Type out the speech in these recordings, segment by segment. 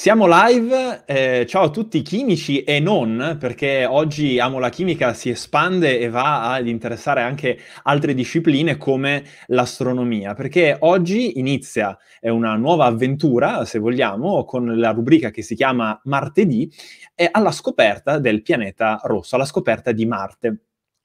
Siamo live, eh, ciao a tutti chimici e non, perché oggi Amo la Chimica si espande e va ad interessare anche altre discipline come l'astronomia, perché oggi inizia una nuova avventura, se vogliamo, con la rubrica che si chiama Martedì, alla scoperta del pianeta rosso, alla scoperta di Marte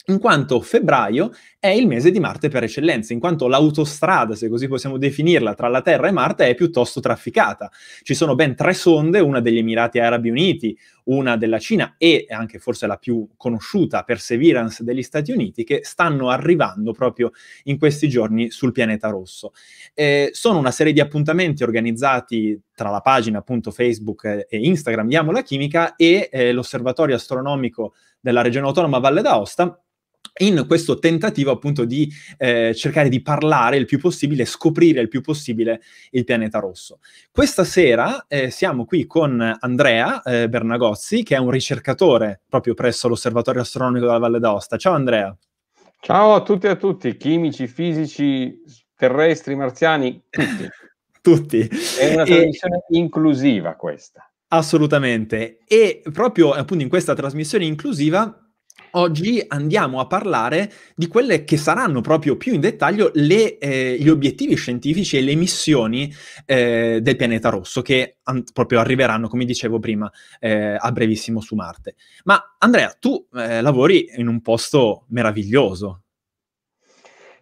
in quanto febbraio è il mese di Marte per eccellenza, in quanto l'autostrada, se così possiamo definirla, tra la Terra e Marte è piuttosto trafficata. Ci sono ben tre sonde, una degli Emirati Arabi Uniti, una della Cina e anche forse la più conosciuta, Perseverance degli Stati Uniti, che stanno arrivando proprio in questi giorni sul pianeta rosso. Eh, sono una serie di appuntamenti organizzati tra la pagina appunto Facebook e Instagram diamo la Chimica e eh, l'osservatorio astronomico della regione autonoma Valle d'Aosta in questo tentativo appunto di eh, cercare di parlare il più possibile, scoprire il più possibile il pianeta rosso. Questa sera eh, siamo qui con Andrea eh, Bernagozzi, che è un ricercatore proprio presso l'Osservatorio Astronomico della Valle d'Aosta. Ciao Andrea. Ciao a tutti e a tutti, chimici, fisici, terrestri, marziani, tutti. tutti. È una trasmissione e... inclusiva questa. Assolutamente. E proprio appunto in questa trasmissione inclusiva oggi andiamo a parlare di quelle che saranno proprio più in dettaglio le, eh, gli obiettivi scientifici e le missioni eh, del pianeta rosso che an- proprio arriveranno, come dicevo prima, eh, a brevissimo su Marte. Ma Andrea, tu eh, lavori in un posto meraviglioso.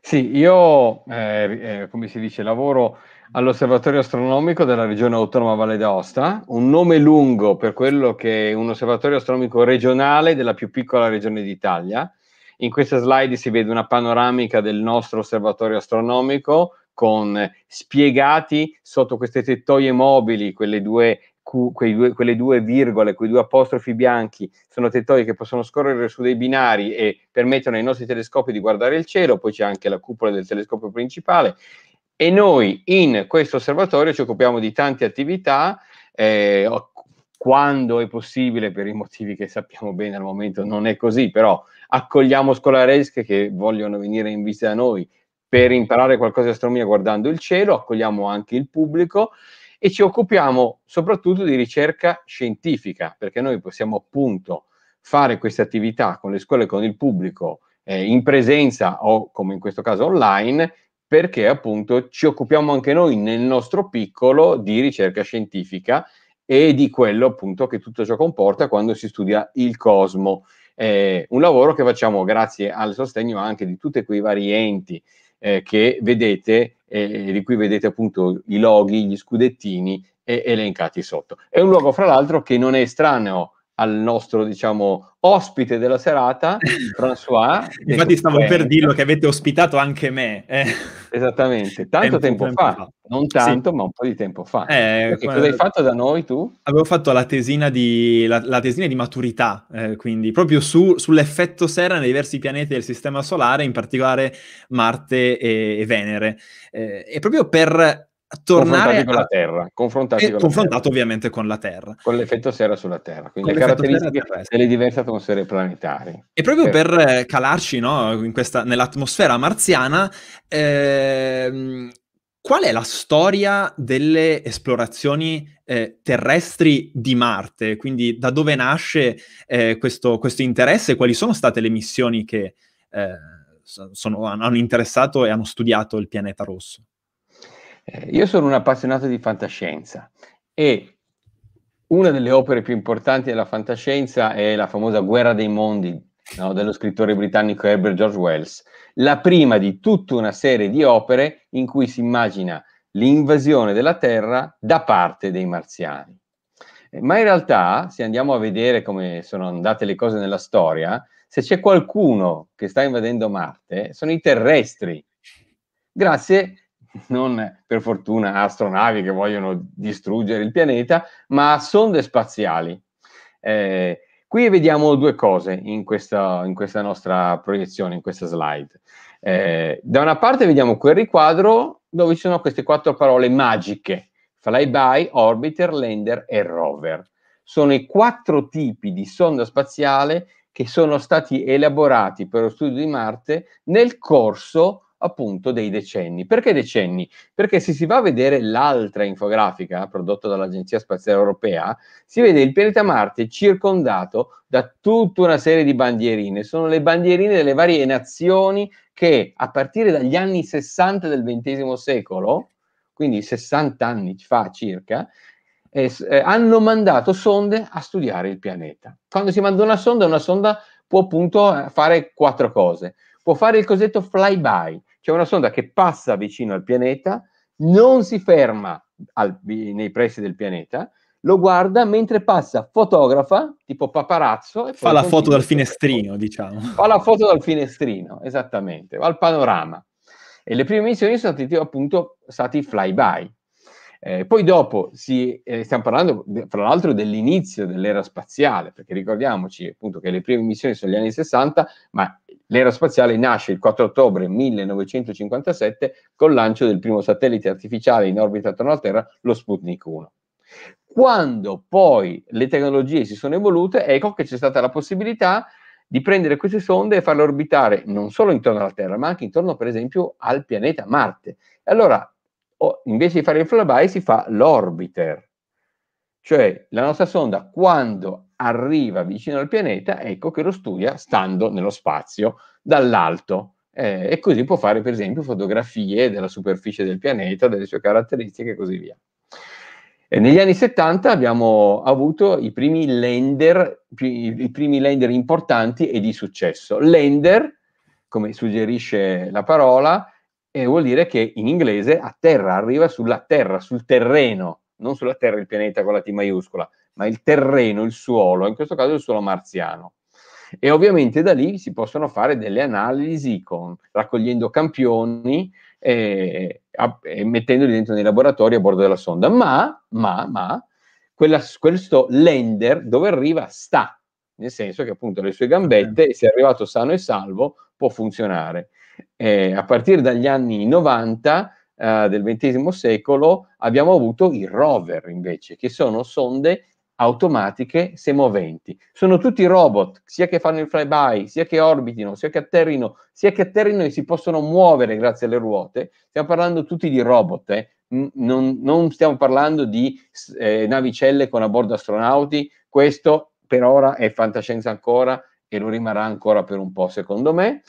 Sì, io, eh, eh, come si dice, lavoro all'Osservatorio Astronomico della Regione Autonoma Valle d'Aosta, un nome lungo per quello che è un osservatorio astronomico regionale della più piccola regione d'Italia. In questa slide si vede una panoramica del nostro osservatorio astronomico con spiegati sotto queste tettoie mobili, quelle due Q, due, quelle due virgole, quei due apostrofi bianchi sono tettoie che possono scorrere su dei binari e permettono ai nostri telescopi di guardare il cielo, poi c'è anche la cupola del telescopio principale e noi in questo osservatorio ci occupiamo di tante attività, eh, quando è possibile, per i motivi che sappiamo bene al momento non è così, però accogliamo scolaresche che vogliono venire in visita da noi per imparare qualcosa di astronomia guardando il cielo, accogliamo anche il pubblico e ci occupiamo soprattutto di ricerca scientifica, perché noi possiamo appunto fare queste attività con le scuole con il pubblico eh, in presenza o come in questo caso online perché appunto ci occupiamo anche noi nel nostro piccolo di ricerca scientifica e di quello appunto che tutto ciò comporta quando si studia il cosmo. Eh, un lavoro che facciamo grazie al sostegno anche di tutti quei vari enti eh, che vedete, eh, di cui vedete appunto i loghi, gli scudettini elencati sotto. È un luogo, fra l'altro, che non è estraneo al nostro diciamo ospite della serata, François. Infatti stavo Cuenca. per dirlo che avete ospitato anche me. Eh. Esattamente, tanto tempo, tempo fa. fa, non tanto, sì. ma un po' di tempo fa. Eh, che cosa hai fatto da noi tu? Avevo fatto la tesina di, la, la tesina di maturità, eh, quindi proprio su, sull'effetto serra nei diversi pianeti del Sistema Solare, in particolare Marte e, e Venere. Eh, e proprio per tornare con a... la Terra, confrontati eh, con confrontato terra. ovviamente con la Terra. Con l'effetto sera sulla Terra, quindi con le caratteristiche delle diverse atmosfere planetarie. E proprio per, per eh, calarci no, questa, nell'atmosfera marziana, ehm, qual è la storia delle esplorazioni eh, terrestri di Marte? Quindi da dove nasce eh, questo, questo, interesse? Quali sono state le missioni che eh, sono, hanno interessato e hanno studiato il pianeta rosso? Eh, io sono un appassionato di fantascienza e una delle opere più importanti della fantascienza è la famosa Guerra dei Mondi no, dello scrittore britannico Herbert George Wells, la prima di tutta una serie di opere in cui si immagina l'invasione della Terra da parte dei marziani. Eh, ma in realtà, se andiamo a vedere come sono andate le cose nella storia, se c'è qualcuno che sta invadendo Marte, sono i terrestri, grazie non per fortuna astronavi che vogliono distruggere il pianeta, ma sonde spaziali. Eh, qui vediamo due cose in questa, in questa, nostra proiezione, in questa slide. Eh, da una parte vediamo quel riquadro dove ci sono queste quattro parole magiche, flyby, orbiter, lander e rover. Sono i quattro tipi di sonda spaziale che sono stati elaborati per lo studio di Marte nel corso appunto dei decenni. Perché decenni? Perché se si va a vedere l'altra infografica prodotta dall'Agenzia Spaziale Europea, si vede il pianeta Marte circondato da tutta una serie di bandierine. Sono le bandierine delle varie nazioni che a partire dagli anni 60 del XX secolo, quindi 60 anni fa circa, eh, eh, hanno mandato sonde a studiare il pianeta. Quando si manda una sonda, una sonda può appunto eh, fare quattro cose. Può fare il cosiddetto flyby, c'è una sonda che passa vicino al pianeta, non si ferma al, nei pressi del pianeta, lo guarda mentre passa, fotografa, tipo paparazzo. E fa la foto dal finestrino, diciamo. Fa la foto dal finestrino, esattamente, al panorama. E le prime missioni sono stati appunto stati flyby. Eh, poi dopo si, eh, stiamo parlando fra l'altro dell'inizio dell'era spaziale, perché ricordiamoci appunto che le prime missioni sono gli anni 60, ma L'aerospaziale nasce il 4 ottobre 1957 col lancio del primo satellite artificiale in orbita attorno alla Terra, lo Sputnik 1. Quando poi le tecnologie si sono evolute, ecco che c'è stata la possibilità di prendere queste sonde e farle orbitare non solo intorno alla Terra, ma anche intorno, per esempio, al pianeta Marte. E allora, invece di fare il flyby, si fa l'orbiter. Cioè, la nostra sonda, quando arriva vicino al pianeta, ecco che lo studia stando nello spazio dall'alto. Eh, e così può fare, per esempio, fotografie della superficie del pianeta, delle sue caratteristiche e così via. E negli anni 70 abbiamo avuto i primi lander, i primi lander importanti e di successo. Lander, come suggerisce la parola, eh, vuol dire che in inglese a terra arriva sulla terra, sul terreno, non sulla terra il pianeta con la T maiuscola, ma il terreno, il suolo, in questo caso il suolo marziano. E ovviamente da lì si possono fare delle analisi con, raccogliendo campioni e, eh, e, mettendoli dentro nei laboratori a bordo della sonda. Ma, ma, ma, quella, questo lander dove arriva sta, nel senso che appunto le sue gambette, se è arrivato sano e salvo, può funzionare. Eh, a partire dagli anni 90 eh, del XX secolo abbiamo avuto i rover invece, che sono sonde automatiche semoventi. Sono tutti robot, sia che fanno il flyby, sia che orbitino, sia che atterrino, sia che atterrino e si possono muovere grazie alle ruote. Stiamo parlando tutti di robot, eh? non, non, stiamo parlando di eh, navicelle con a bordo astronauti. Questo per ora è fantascienza ancora e lo rimarrà ancora per un po', secondo me.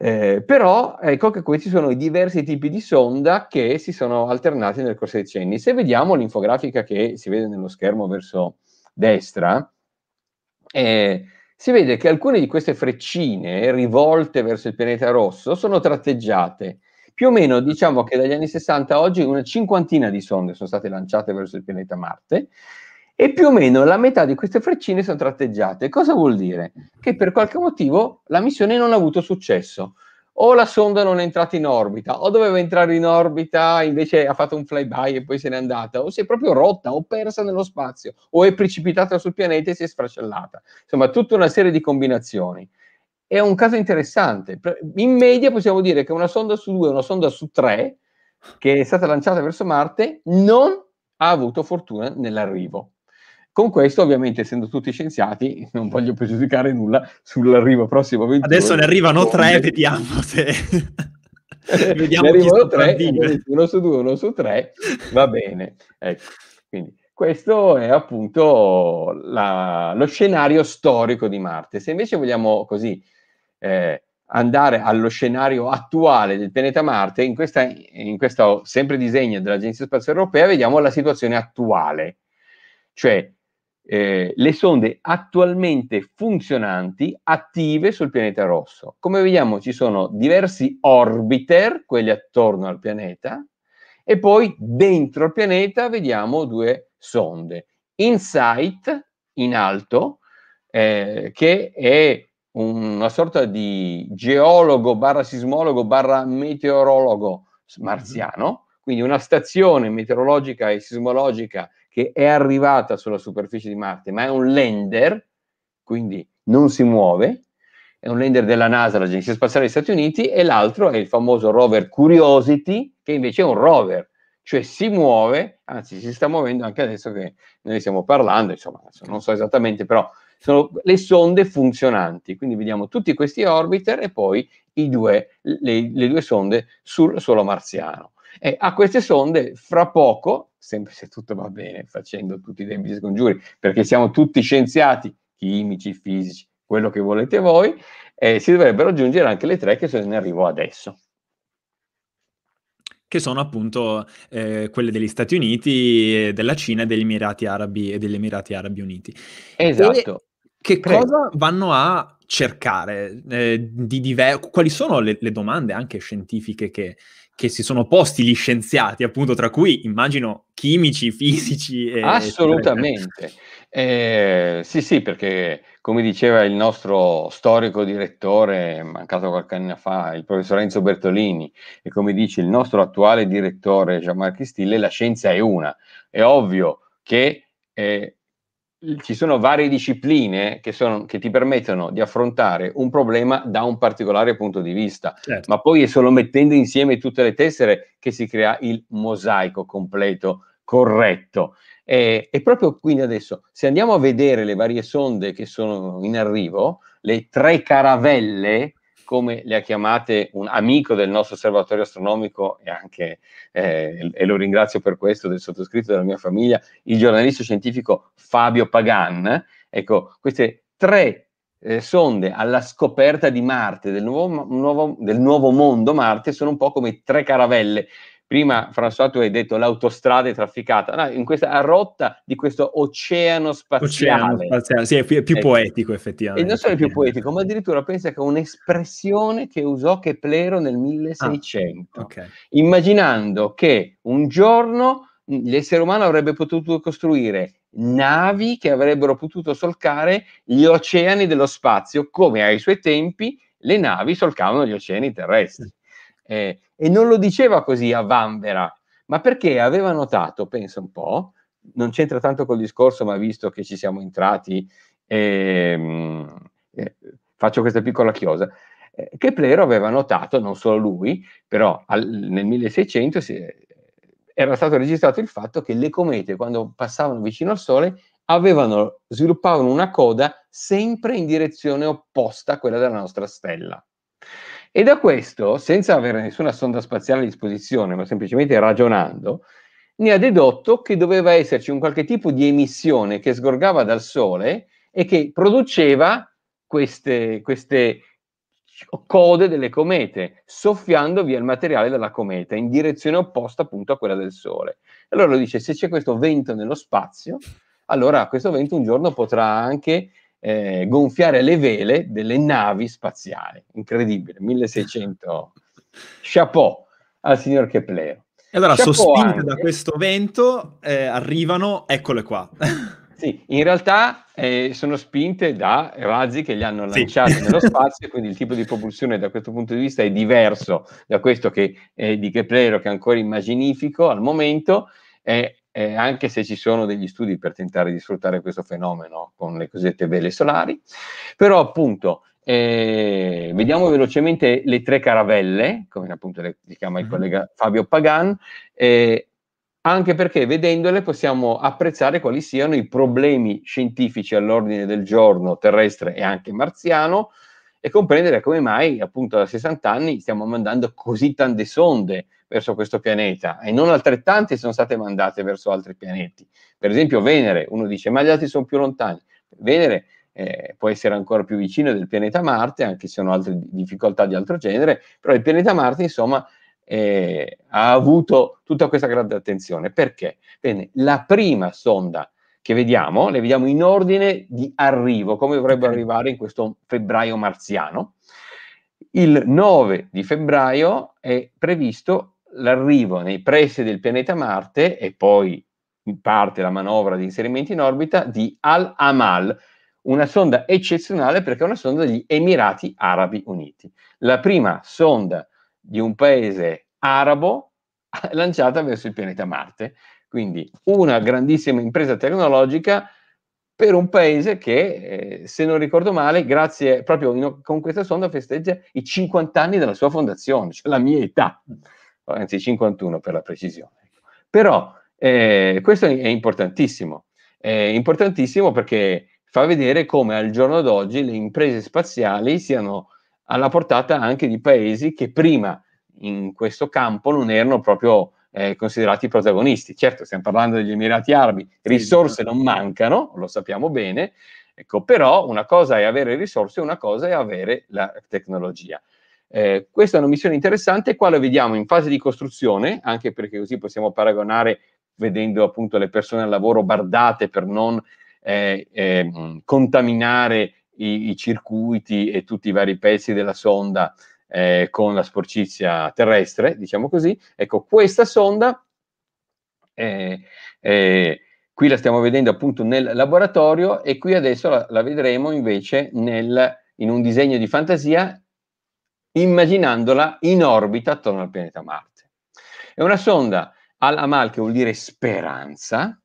Eh, però ecco che questi sono i diversi tipi di sonda che si sono alternati nel corso dei decenni. Se vediamo l'infografica che si vede nello schermo verso destra, eh, si vede che alcune di queste freccine rivolte verso il pianeta rosso sono tratteggiate. Più o meno diciamo che dagli anni 60 a oggi una cinquantina di sonde sono state lanciate verso il pianeta Marte e più o meno la metà di queste freccine sono tratteggiate. Cosa vuol dire? Che per qualche motivo la missione non ha avuto successo. O la sonda non è entrata in orbita, o doveva entrare in orbita, invece ha fatto un flyby e poi se n'è andata, o si è proprio rotta, o persa nello spazio, o è precipitata sul pianeta e si è sfracellata. Insomma, tutta una serie di combinazioni. È un caso interessante. In media possiamo dire che una sonda su due, una sonda su tre, che è stata lanciata verso Marte, non ha avuto fortuna nell'arrivo con questo, ovviamente, essendo tutti scienziati, non voglio pregiudicare nulla sull'arrivo prossimo 20. Adesso ne arrivano tre, vediamo se... vediamo ne arrivano tre, uno su due, uno su tre, va bene. Ecco, quindi questo è appunto la, lo scenario storico di Marte. Se invece vogliamo così eh, andare allo scenario attuale del pianeta Marte, in, questa, in questo sempre disegno dell'Agenzia Spaziale Europea vediamo la situazione attuale. Cioè, eh, le sonde attualmente funzionanti attive sul pianeta rosso. Come vediamo ci sono diversi orbiter, quelli attorno al pianeta, e poi dentro il pianeta vediamo due sonde. Insight in alto, eh, che è una sorta di geologo barra sismologo barra meteorologo marziano, mhm. quindi una stazione meteorologica e sismologica che è arrivata sulla superficie di Marte, ma è un lander, quindi non si muove, è un lander della NASA, l'Agenzia Spaziale degli Stati Uniti, e l'altro è il famoso rover Curiosity, che invece è un rover, cioè si muove, anzi si sta muovendo anche adesso che noi stiamo parlando, insomma, non so esattamente, però sono le sonde funzionanti, quindi vediamo tutti questi orbiter e poi due, le, le, due sonde sul suolo marziano. E a queste sonde fra poco sempre se tutto va bene, facendo tutti i debiti scongiuri, perché siamo tutti scienziati, chimici, fisici, quello che volete voi, eh, si dovrebbero aggiungere anche le tre che sono in arrivo adesso che sono appunto eh, quelle degli Stati Uniti, eh, della Cina e degli Emirati Arabi, e degli Emirati Arabi Uniti. Esatto. E che Prego. cosa vanno a cercare? Eh, di diver- quali sono le, le, domande anche scientifiche che, che si sono posti gli scienziati, appunto, tra cui immagino chimici, fisici. E, Assolutamente. Eh, sì, sì, perché come diceva il nostro storico direttore, mancato qualche anno fa, il professor Enzo Bertolini, e come dice il nostro attuale direttore Jean-Marc Stille, la scienza è una. È ovvio che eh, ci sono varie discipline che, sono, che, ti permettono di affrontare un problema da un particolare punto di vista, certo. ma poi è solo mettendo insieme tutte le tessere che si crea il mosaico completo, corretto. E, e proprio quindi adesso, se andiamo a vedere le varie sonde che sono in arrivo, le tre caravelle come le ha chiamate un amico del nostro osservatorio astronomico e anche, eh, e lo ringrazio per questo, del sottoscritto della mia famiglia, il giornalista scientifico Fabio Pagan. Ecco, queste tre eh, sonde alla scoperta di Marte, del nuovo, nuovo, del nuovo mondo Marte, sono un po' come tre caravelle Prima, François, tu hai detto l'autostrada è trafficata, no, in questa rotta di questo oceano spaziale. Oceano spaziale, sì, è più, è più ecco. poetico effettivamente. E non solo è più poetico, ma addirittura pensa che è un'espressione che usò Keplero nel 1600, ah, okay. immaginando che un giorno l'essere umano avrebbe potuto costruire navi che avrebbero potuto solcare gli oceani dello spazio, come ai suoi tempi le navi solcavano gli oceani terrestri. Eh, e non lo diceva così a Vanvera, ma perché aveva notato, pensa un po', non c'entra tanto col discorso, ma visto che ci siamo entrati, eh, eh, faccio questa piccola chiosa, eh, che Plero aveva notato, non solo lui, però al, nel 1600 si, eh, era stato registrato il fatto che le comete, quando passavano vicino al Sole, avevano, sviluppavano una coda sempre in direzione opposta a quella della nostra stella. E da questo, senza avere nessuna sonda spaziale a disposizione, ma semplicemente ragionando, ne ha dedotto che doveva esserci un qualche tipo di emissione che sgorgava dal Sole e che produceva queste, queste code delle comete, soffiando via il materiale della cometa in direzione opposta appunto a quella del Sole. Allora lui dice, se c'è questo vento nello spazio, allora questo vento un giorno potrà anche eh, gonfiare le vele delle navi spaziali. Incredibile, 1600. Chapeau al signor Kepler. E allora, Chapeau sospinte anche. da questo vento, eh, arrivano, eccole qua. Sì, in realtà eh, sono spinte da razzi che li hanno lanciati sì. nello spazio, quindi il tipo di propulsione da questo punto di vista è diverso da questo che, eh, di Keplero, che è ancora immaginifico al momento. Eh, eh, anche se ci sono degli studi per tentare di sfruttare questo fenomeno con le cosiddette vele solari. Però appunto eh, vediamo velocemente le tre caravelle, come appunto le, le chiama il mm-hmm. collega Fabio Pagan, eh, anche perché vedendole possiamo apprezzare quali siano i problemi scientifici all'ordine del giorno terrestre e anche marziano e comprendere come mai appunto da 60 anni stiamo mandando così tante sonde verso questo pianeta e non altrettante sono state mandate verso altri pianeti. Per esempio Venere, uno dice ma gli altri sono più lontani. Venere eh, può essere ancora più vicino del pianeta Marte, anche se hanno altre difficoltà di altro genere, però il pianeta Marte insomma eh, ha avuto tutta questa grande attenzione. Perché? Bene, la prima sonda che vediamo, le vediamo in ordine di arrivo, come dovrebbe arrivare in questo febbraio marziano. Il 9 di febbraio è previsto l'arrivo nei pressi del pianeta Marte e poi parte la manovra di inserimento in orbita di Al-Amal, una sonda eccezionale perché è una sonda degli Emirati Arabi Uniti, la prima sonda di un paese arabo lanciata verso il pianeta Marte. Quindi una grandissima impresa tecnologica per un paese che, eh, se non ricordo male, grazie proprio in, con questa sonda festeggia i 50 anni della sua fondazione, cioè la mia età anzi 51 per la precisione. Ecco. Però eh, questo è importantissimo, è importantissimo perché fa vedere come al giorno d'oggi le imprese spaziali siano alla portata anche di paesi che prima in questo campo non erano proprio eh, considerati protagonisti. Certo, stiamo parlando degli Emirati Arabi, risorse non mancano, lo sappiamo bene, ecco, però una cosa è avere risorse, una cosa è avere la tecnologia. Eh, questa è una missione interessante, qua la vediamo in fase di costruzione, anche perché così possiamo paragonare vedendo appunto le persone al lavoro bardate per non eh, eh, contaminare i, i, circuiti e tutti i vari pezzi della sonda eh, con la sporcizia terrestre, diciamo così. Ecco, questa sonda, eh, eh, qui la stiamo vedendo appunto nel laboratorio e qui adesso la, la vedremo invece nel, in un disegno di fantasia immaginandola in orbita attorno al pianeta Marte. È una sonda al-Amal che vuol dire speranza,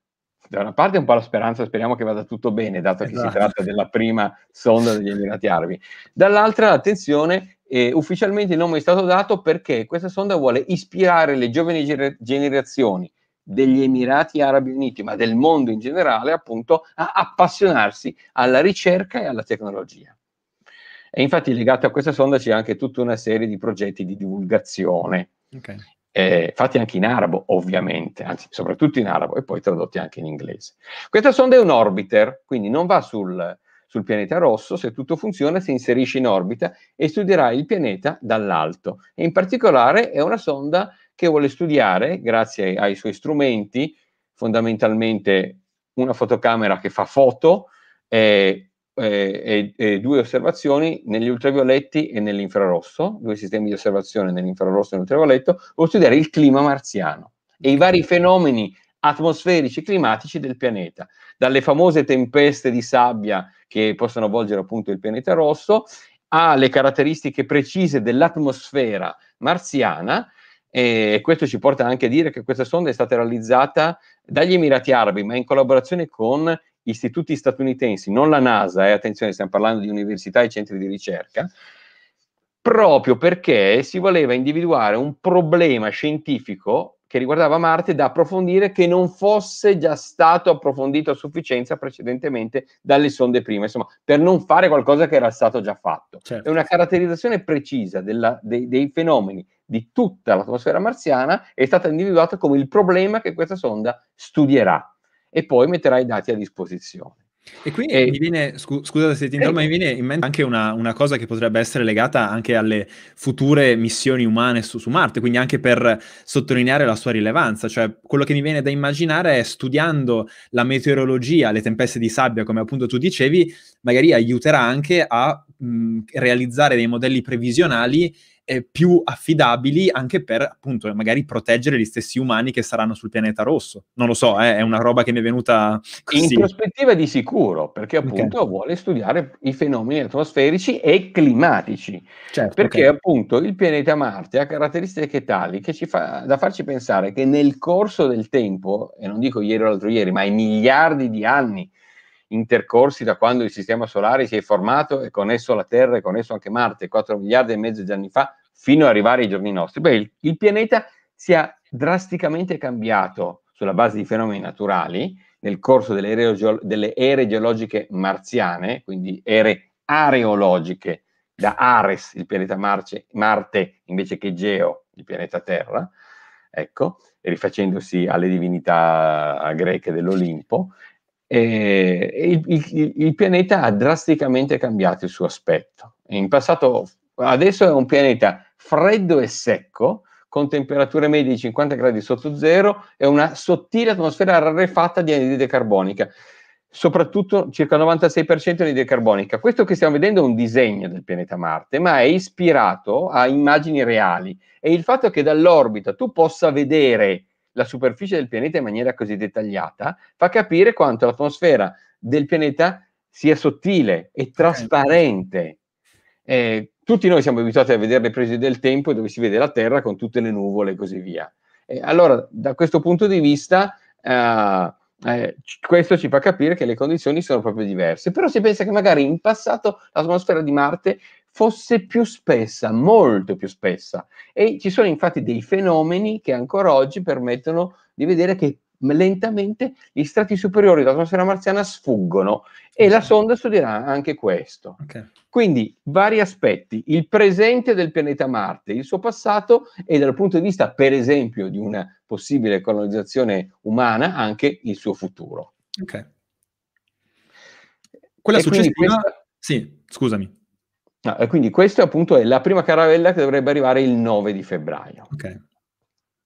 da una parte un po' la speranza, speriamo che vada tutto bene, dato che esatto. si tratta della prima sonda degli Emirati Arabi, dall'altra attenzione, eh, ufficialmente il nome è stato dato perché questa sonda vuole ispirare le giovani gener- generazioni degli Emirati Arabi Uniti, ma del mondo in generale, appunto, a appassionarsi alla ricerca e alla tecnologia. E infatti legato a questa sonda c'è anche tutta una serie di progetti di divulgazione, okay. eh, fatti anche in arabo ovviamente, anzi soprattutto in arabo e poi tradotti anche in inglese. Questa sonda è un orbiter, quindi non va sul, sul pianeta rosso, se tutto funziona si inserisce in orbita e studierà il pianeta dall'alto. E in particolare è una sonda che vuole studiare, grazie ai suoi strumenti, fondamentalmente una fotocamera che fa foto, eh, eh, eh, due osservazioni negli ultravioletti e nell'infrarosso, due sistemi di osservazione nell'infrarosso e nell'ultravioletto, per studiare il clima marziano e i vari fenomeni atmosferici e climatici del pianeta, dalle famose tempeste di sabbia che possono avvolgere appunto il pianeta rosso, alle caratteristiche precise dell'atmosfera marziana, e questo ci porta anche a dire che questa sonda è stata realizzata dagli Emirati Arabi, ma in collaborazione con istituti statunitensi, non la NASA, eh, attenzione, stiamo parlando di università e centri di ricerca, proprio perché si voleva individuare un problema scientifico che riguardava Marte da approfondire che non fosse già stato approfondito a sufficienza precedentemente dalle sonde prima, insomma, per non fare qualcosa che era stato già fatto. Certo. È una caratterizzazione precisa della, dei, dei fenomeni di tutta l'atmosfera marziana è stata individuata come il problema che questa sonda studierà e poi metterà i dati a disposizione. E qui e... mi viene, scu- scusa se ti interrompo, mi viene in mente anche una, una, cosa che potrebbe essere legata anche alle future missioni umane su, su, Marte, quindi anche per sottolineare la sua rilevanza. Cioè, quello che mi viene da immaginare è studiando la meteorologia, le tempeste di sabbia, come appunto tu dicevi, magari aiuterà anche a mh, realizzare dei modelli previsionali eh, più affidabili anche per appunto magari proteggere gli stessi umani che saranno sul pianeta rosso. Non lo so, eh, è una roba che mi è venuta così. In prospettiva di sicuro, perché appunto okay. vuole studiare i fenomeni atmosferici e climatici. Certo, perché okay. appunto il pianeta Marte ha caratteristiche tali che ci fa da farci pensare che nel corso del tempo, e non dico ieri o l'altro ieri, ma i miliardi di anni intercorsi da quando il sistema solare si è formato e connesso alla Terra e connesso anche Marte 4 miliardi e mezzo di anni fa fino ad arrivare ai giorni nostri. Beh, il, il pianeta si è drasticamente cambiato sulla base di fenomeni naturali nel corso delle ere, geolo- delle ere geologiche marziane, quindi ere areologiche, da Ares, il pianeta Marce, Marte, invece che Geo, il pianeta Terra, ecco, rifacendosi alle divinità eh, greche dell'Olimpo, eh, il, il, il, pianeta ha drasticamente cambiato il suo aspetto. In passato, adesso è un pianeta freddo e secco, con temperature medie di 50 gradi sotto zero e una sottile atmosfera rarefatta di anidride carbonica, soprattutto circa il 96% di anidride carbonica. Questo che stiamo vedendo è un disegno del pianeta Marte, ma è ispirato a immagini reali. E il fatto che dall'orbita tu possa vedere la superficie del pianeta in maniera così dettagliata, fa capire quanto l'atmosfera del pianeta sia sottile e trasparente. Eh, tutti noi siamo abituati a vedere le prese del tempo dove si vede la Terra con tutte le nuvole e così via. Eh, allora, da questo punto di vista, eh, eh questo ci fa capire che le condizioni sono proprio diverse. Però si pensa che magari in passato l'atmosfera di Marte fosse più spessa, molto più spessa. E ci sono infatti dei fenomeni che ancora oggi permettono di vedere che lentamente gli strati superiori dell'atmosfera marziana sfuggono e la sonda studierà anche questo. Okay. Quindi vari aspetti, il presente del pianeta Marte, il suo passato e dal punto di vista per esempio di una possibile colonizzazione umana anche il suo futuro. Ok. Quella successiva... Questa... Sì, scusami. No, quindi questa appunto è la prima caravella che dovrebbe arrivare il 9 di febbraio. Ok.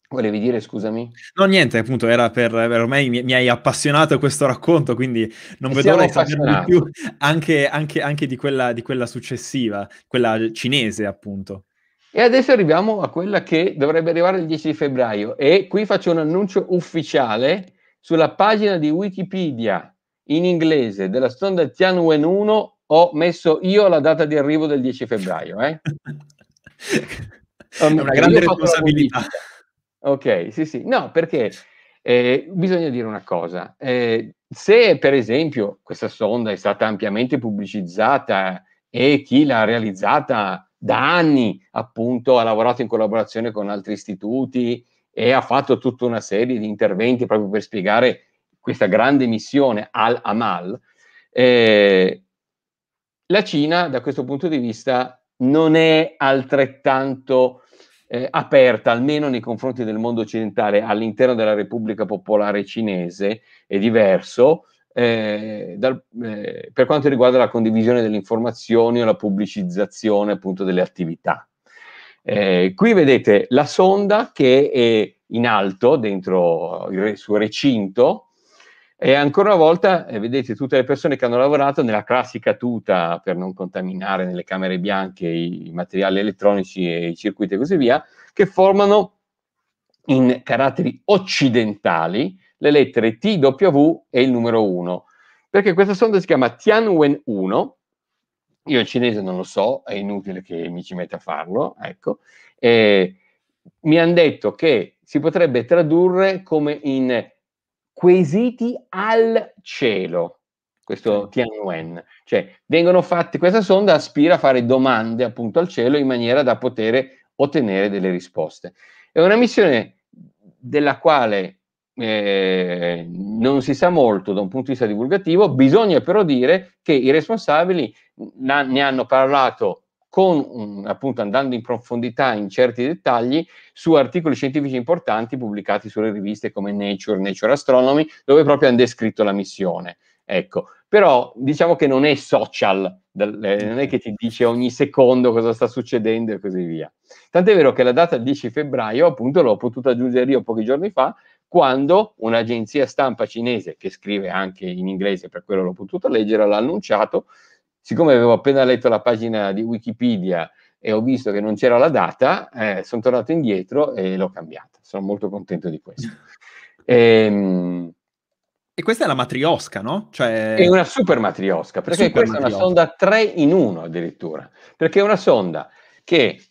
Volevi dire, scusami? No, niente, appunto, era per, per ormai mi, mi, hai appassionato questo racconto, quindi non e vedo l'ora di saperne di più anche, anche, anche di, quella, di, quella, successiva, quella cinese, appunto. E adesso arriviamo a quella che dovrebbe arrivare il 10 di febbraio e qui faccio un annuncio ufficiale sulla pagina di Wikipedia in inglese della sonda Tianwen 1 ho messo io la data di arrivo del 10 febbraio. Eh? è una ehm, grande responsabilità. Ok, sì, sì. No, perché eh, bisogna dire una cosa. Eh, se per esempio questa sonda è stata ampiamente pubblicizzata e chi l'ha realizzata da anni appunto ha lavorato in collaborazione con altri istituti e ha fatto tutta una serie di interventi proprio per spiegare questa grande missione al Amal, eh, la Cina, da questo punto di vista, non è altrettanto eh, aperta, almeno nei confronti del mondo occidentale, all'interno della Repubblica Popolare Cinese, è diverso. Eh, dal, eh, per quanto riguarda la condivisione delle informazioni o la pubblicizzazione appunto delle attività. Eh, qui vedete la sonda che è in alto dentro eh, il re, suo recinto, e ancora una volta eh, vedete tutte le persone che hanno lavorato nella classica tuta per non contaminare nelle camere bianche i, i materiali elettronici e i circuiti e così via, che formano in caratteri occidentali le lettere TW e il numero 1, perché questa sonda si chiama Tianwen 1 io in cinese non lo so, è inutile che mi ci metta a farlo, ecco. Eh, mi hanno detto che si potrebbe tradurre come in quesiti al cielo, questo Tianwen, cioè vengono fatte, questa sonda aspira a fare domande appunto al cielo in maniera da poter ottenere delle risposte. È una missione della quale eh, non si sa molto da un punto di vista divulgativo, bisogna però dire che i responsabili ne hanno parlato con appunto andando in profondità in certi dettagli su articoli scientifici importanti pubblicati sulle riviste come Nature, Nature Astronomy, dove proprio hanno descritto la missione. Ecco, però diciamo che non è social, eh, mm. non è che ti dice ogni secondo cosa sta succedendo e così via. Tant'è vero che la data 10 febbraio, appunto, l'ho potuta aggiungere io pochi giorni fa, quando un'agenzia stampa cinese, che scrive anche in inglese, per quello l'ho potuta leggere, l'ha annunciato siccome avevo appena letto la pagina di Wikipedia e ho visto che non c'era la data, eh, sono tornato indietro e l'ho cambiata. Sono molto contento di questo. Ehm, e questa è la matriosca, no? Cioè... È una super matriosca, perché super questa matriosca. è una sonda 3 in 1 addirittura, perché è una sonda che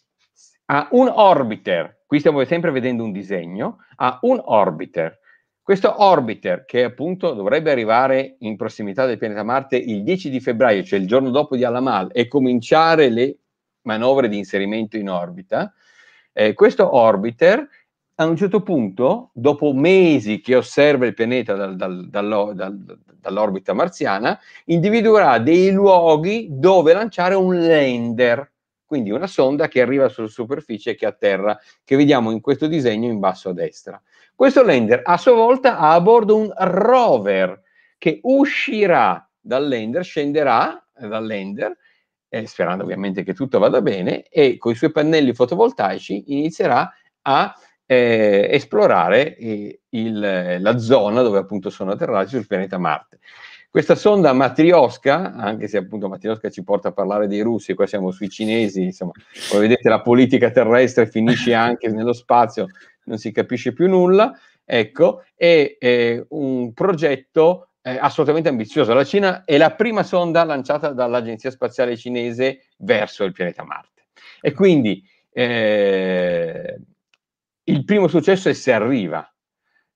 ha un orbiter, qui stiamo sempre vedendo un disegno, ha un orbiter, questo orbiter, che appunto dovrebbe arrivare in prossimità del pianeta Marte il 10 di febbraio, cioè il giorno dopo di Alamal, e cominciare le manovre di inserimento in orbita, eh, questo orbiter a un certo punto, dopo mesi che osserva il pianeta dal, dal, dal, dall'orbita marziana, individuerà dei luoghi dove lanciare un lander, quindi una sonda che arriva sulla superficie e che atterra, che vediamo in questo disegno in basso a destra. Questo lander a sua volta ha a bordo un rover che uscirà dal lander, scenderà eh, dal lander, eh, sperando ovviamente che tutto vada bene, e con i suoi pannelli fotovoltaici inizierà a eh, esplorare eh, il, eh, la zona dove appunto sono atterrati sul pianeta Marte. Questa sonda Matrioska, anche se appunto Matrioska ci porta a parlare dei russi, qua siamo sui cinesi, insomma, come vedete la politica terrestre finisce anche nello spazio, non si capisce più nulla, ecco, è, è un progetto eh, assolutamente ambizioso. La Cina è la prima sonda lanciata dall'Agenzia Spaziale Cinese verso il pianeta Marte. E quindi eh, il primo successo è se arriva,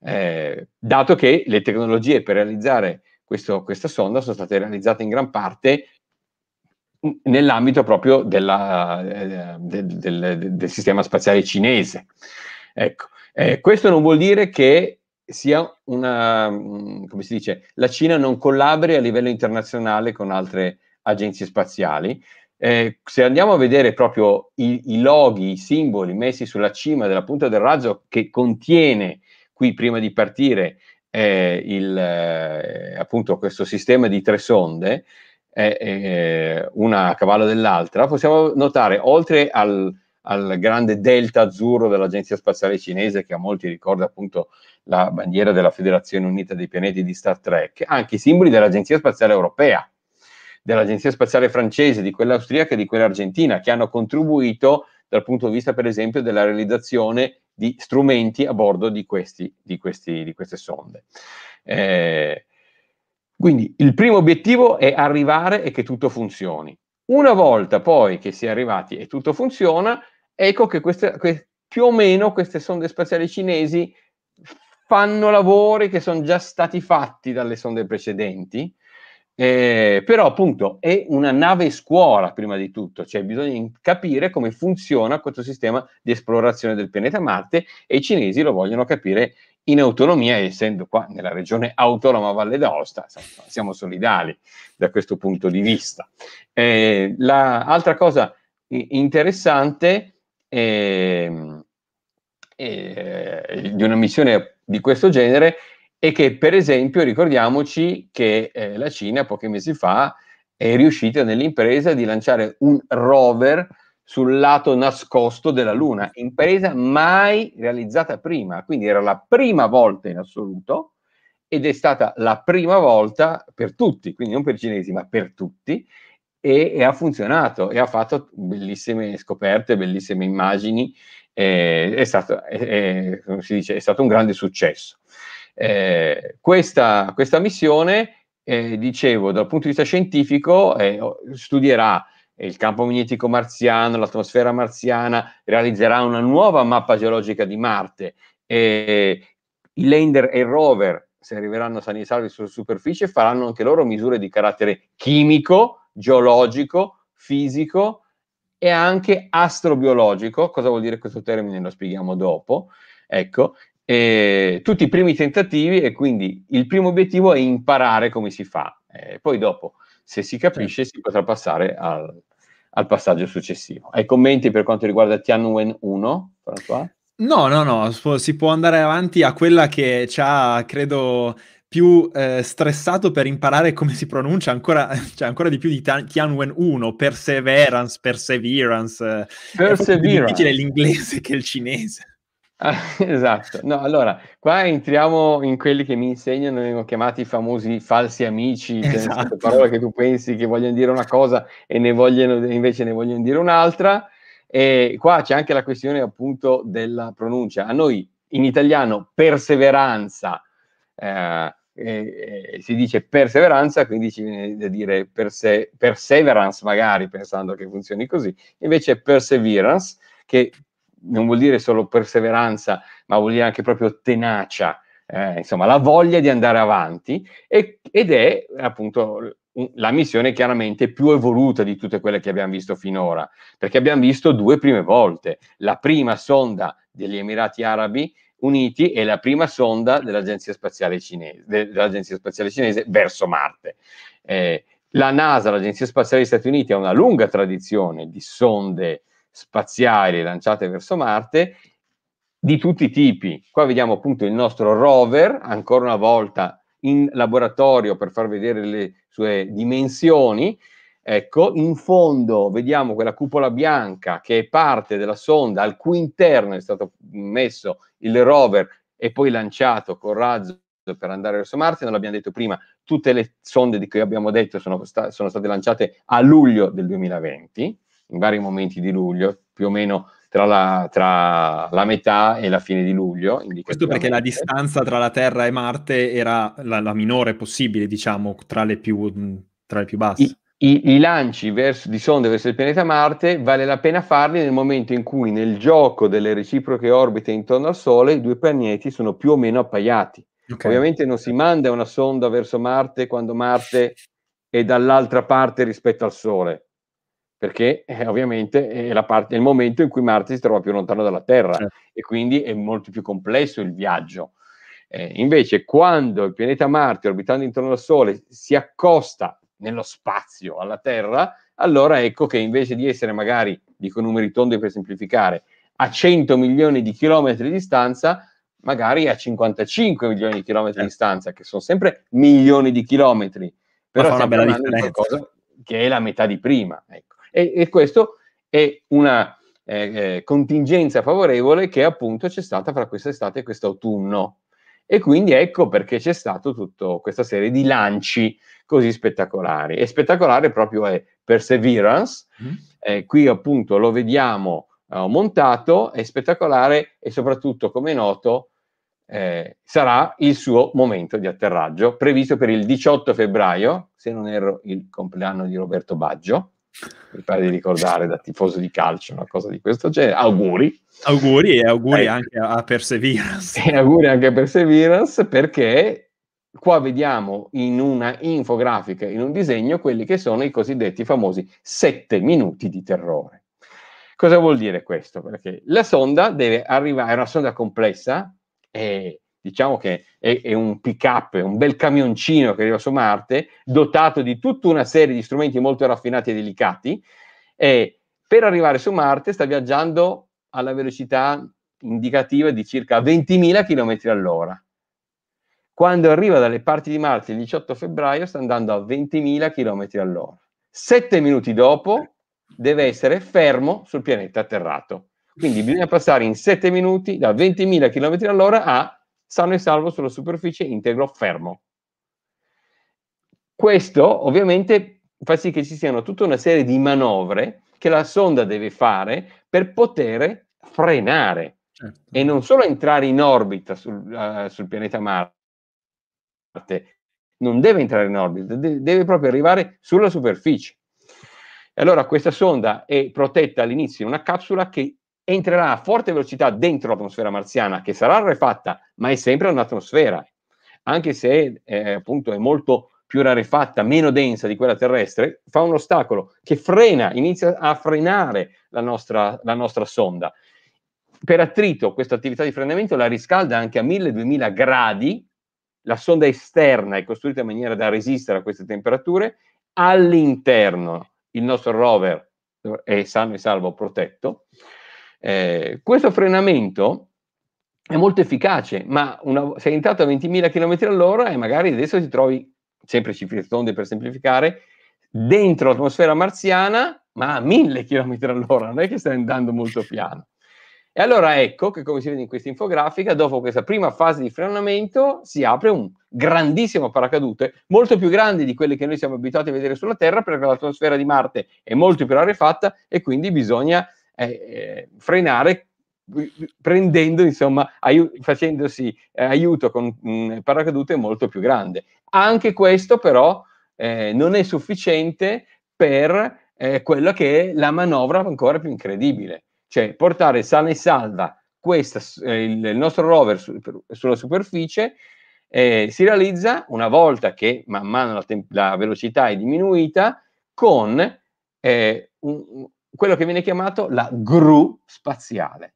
eh, dato che le tecnologie per realizzare questo, questa sonda sono state realizzate in gran parte nell'ambito proprio della, eh, del, del, del, sistema spaziale cinese. Ecco, eh, questo non vuol dire che sia una, mm, come si dice, la Cina non collabori a livello internazionale con altre agenzie spaziali. Eh, se andiamo a vedere proprio i, i, loghi, i simboli messi sulla cima della punta del razzo che contiene qui prima di partire eh, il, eh, appunto questo sistema di tre sonde, eh, eh, una a cavallo dell'altra, possiamo notare oltre al, al grande delta azzurro dell'Agenzia Spaziale Cinese che a molti ricorda appunto la bandiera della Federazione Unita dei Pianeti di Star Trek, anche i simboli dell'Agenzia Spaziale Europea, dell'Agenzia Spaziale Francese, di quella austriaca e di quella argentina, che hanno contribuito dal punto di vista per esempio della realizzazione di strumenti a bordo di, questi, di, questi, di queste sonde. Eh, quindi il primo obiettivo è arrivare e che tutto funzioni. Una volta poi che si è arrivati e tutto funziona, ecco che, queste, che più o meno queste sonde spaziali cinesi fanno lavori che sono già stati fatti dalle sonde precedenti, eh, però appunto è una nave scuola prima di tutto, cioè bisogna capire come funziona questo sistema di esplorazione del pianeta Marte e i cinesi lo vogliono capire in autonomia, essendo qua nella regione autonoma Valle d'Aosta, siamo solidali da questo punto di vista. Eh, L'altra la cosa interessante eh, eh, di una missione di questo genere è che, per esempio, ricordiamoci che eh, la Cina pochi mesi fa è riuscita nell'impresa di lanciare un rover sul lato nascosto della Luna, impresa mai realizzata prima, quindi era la prima volta in assoluto ed è stata la prima volta per tutti, quindi non per cinesi ma per tutti e, e ha funzionato e ha fatto bellissime scoperte, bellissime immagini, eh, è, stato, eh, dice, è, stato, un grande successo. Eh, questa, questa, missione, eh, dicevo, dal punto di vista scientifico eh, studierà il campo magnetico marziano, l'atmosfera marziana, realizzerà una nuova mappa geologica di Marte e i lander e il rover, se arriveranno sani e salvi sulla superficie, faranno anche loro misure di carattere chimico, geologico, fisico e anche astrobiologico. Cosa vuol dire questo termine? Lo spieghiamo dopo. Ecco, eh, tutti i primi tentativi e quindi il primo obiettivo è imparare come si fa. Eh, poi dopo, se si capisce, sì. Certo. si potrà passare al al passaggio successivo. Hai commenti per quanto riguarda Tianwen 1? No, no, no, si può andare avanti a quella che ci ha, credo, più eh, stressato per imparare come si pronuncia ancora, cioè ancora di più di Tianwen 1, Perseverance, Perseverance. Perseverance. Eh, è più difficile l'inglese che il cinese. esatto, no, allora qua entriamo in quelli che mi insegnano, vengono chiamati i famosi falsi amici, cioè, esatto. parole che tu pensi che vogliono dire una cosa e ne vogliono, invece ne vogliono dire un'altra. E qua c'è anche la questione appunto della pronuncia. A noi in italiano perseveranza eh, eh, eh si dice perseveranza, quindi ci viene da dire perse- perseverance magari pensando che funzioni così, invece perseverance che non vuol dire solo perseveranza, ma vuol dire anche proprio tenacia, eh, insomma, la voglia di andare avanti e, ed è appunto la missione chiaramente più evoluta di tutte quelle che abbiamo visto finora, perché abbiamo visto due prime volte, la prima sonda degli Emirati Arabi Uniti e la prima sonda dell'Agenzia Spaziale Cinese, dell'Agenzia Spaziale Cinese verso Marte. Eh, la NASA, l'Agenzia Spaziale degli Stati Uniti, ha una lunga tradizione di sonde spaziali lanciate verso Marte di tutti i tipi. Qua vediamo appunto il nostro rover, ancora una volta in laboratorio per far vedere le sue dimensioni. Ecco, in fondo vediamo quella cupola bianca che è parte della sonda al cui interno è stato messo il rover e poi lanciato col razzo per andare verso Marte, non l'abbiamo detto prima, tutte le sonde di cui abbiamo detto sono, sta- sono state lanciate a luglio del 2020 in vari momenti di luglio, più o meno tra la, tra la metà e la fine di luglio. Questo perché la distanza tra la Terra e Marte era la, la minore possibile, diciamo, tra le più, tra le più basse. I, i, i lanci verso, di sonde verso il pianeta Marte vale la pena farli nel momento in cui nel gioco delle reciproche orbite intorno al Sole i due pianeti sono più o meno appaiati. Okay. Ovviamente non si manda una sonda verso Marte quando Marte è dall'altra parte rispetto al Sole perché eh, ovviamente è, parte, è, il momento in cui Marte si trova più lontano dalla Terra certo. e quindi è molto più complesso il viaggio. Eh, invece, quando il pianeta Marte, orbitando intorno al Sole, si accosta nello spazio alla Terra, allora ecco che invece di essere magari, dico numeri tondi per semplificare, a 100 milioni di chilometri di distanza, magari a 55 milioni di chilometri certo. di distanza, che sono sempre milioni di chilometri, però stiamo parlando di Cosa che è la metà di prima. Ecco. E, e questo è una eh, eh, contingenza favorevole che appunto c'è stata fra quest'estate e quest'autunno. E quindi ecco perché c'è stato tutta questa serie di lanci così spettacolari. E spettacolare proprio è Perseverance, mm. eh, qui appunto lo vediamo eh, montato, è spettacolare e soprattutto, come è noto, eh, sarà il suo momento di atterraggio, previsto per il 18 febbraio, se non erro il compleanno di Roberto Baggio mi pare di ricordare da tifoso di calcio una cosa di questo genere. Auguri. Auguri e auguri eh, anche a Perseverance. E auguri anche a Perseverance perché qua vediamo in una infografica, in un disegno, quelli che sono i cosiddetti famosi sette minuti di terrore. Cosa vuol dire questo? Perché la sonda deve arrivare, è una sonda complessa, e diciamo che è, è un pick-up, un bel camioncino che arriva su Marte, dotato di tutta una serie di strumenti molto raffinati e delicati, e per arrivare su Marte sta viaggiando alla velocità indicativa di circa 20.000 km all'ora. Quando arriva dalle parti di Marte il 18 febbraio sta andando a 20.000 km all'ora. Sette minuti dopo deve essere fermo sul pianeta atterrato. Quindi bisogna passare in sette minuti da 20.000 km all'ora a sano e salvo sulla superficie, integro, fermo. Questo ovviamente fa sì che ci siano tutta una serie di manovre che la sonda deve fare per poter frenare certo. e non solo entrare in orbita sul, uh, sul pianeta Marte, non deve entrare in orbita, deve proprio arrivare sulla superficie. E allora questa sonda è protetta all'inizio in una capsula che entrerà a forte velocità dentro l'atmosfera marziana, che sarà rarefatta, ma è sempre un'atmosfera, anche se eh, appunto è molto più rarefatta, meno densa di quella terrestre, fa un ostacolo che frena, inizia a frenare la nostra, la nostra sonda. Per attrito, questa attività di frenamento la riscalda anche a 1000-2000 gradi, la sonda esterna è costruita in maniera da resistere a queste temperature, all'interno il nostro rover è sano e salvo protetto, eh, questo frenamento è molto efficace, ma una, sei entrato a 20.000 km all'ora e magari adesso ti trovi, sempre cifre tonde per semplificare, dentro l'atmosfera marziana, ma a 1.000 km all'ora, non è che stai andando molto piano. E allora ecco che, come si vede in questa infografica, dopo questa prima fase di frenamento si apre un grandissimo paracadute, molto più grande di quelle che noi siamo abituati a vedere sulla Terra, perché l'atmosfera di Marte è molto più rarefatta e quindi bisogna eh, frenare prendendo, insomma, aiu- facendosi eh, aiuto con un paracadute molto più grande. Anche questo però eh, non è sufficiente per eh, quella che è la manovra ancora più incredibile, cioè portare sana e salva questa, eh, il nostro rover su, per, sulla superficie eh, si realizza una volta che man mano la, tem- la velocità è diminuita con eh, un, quello che viene chiamato la gru spaziale.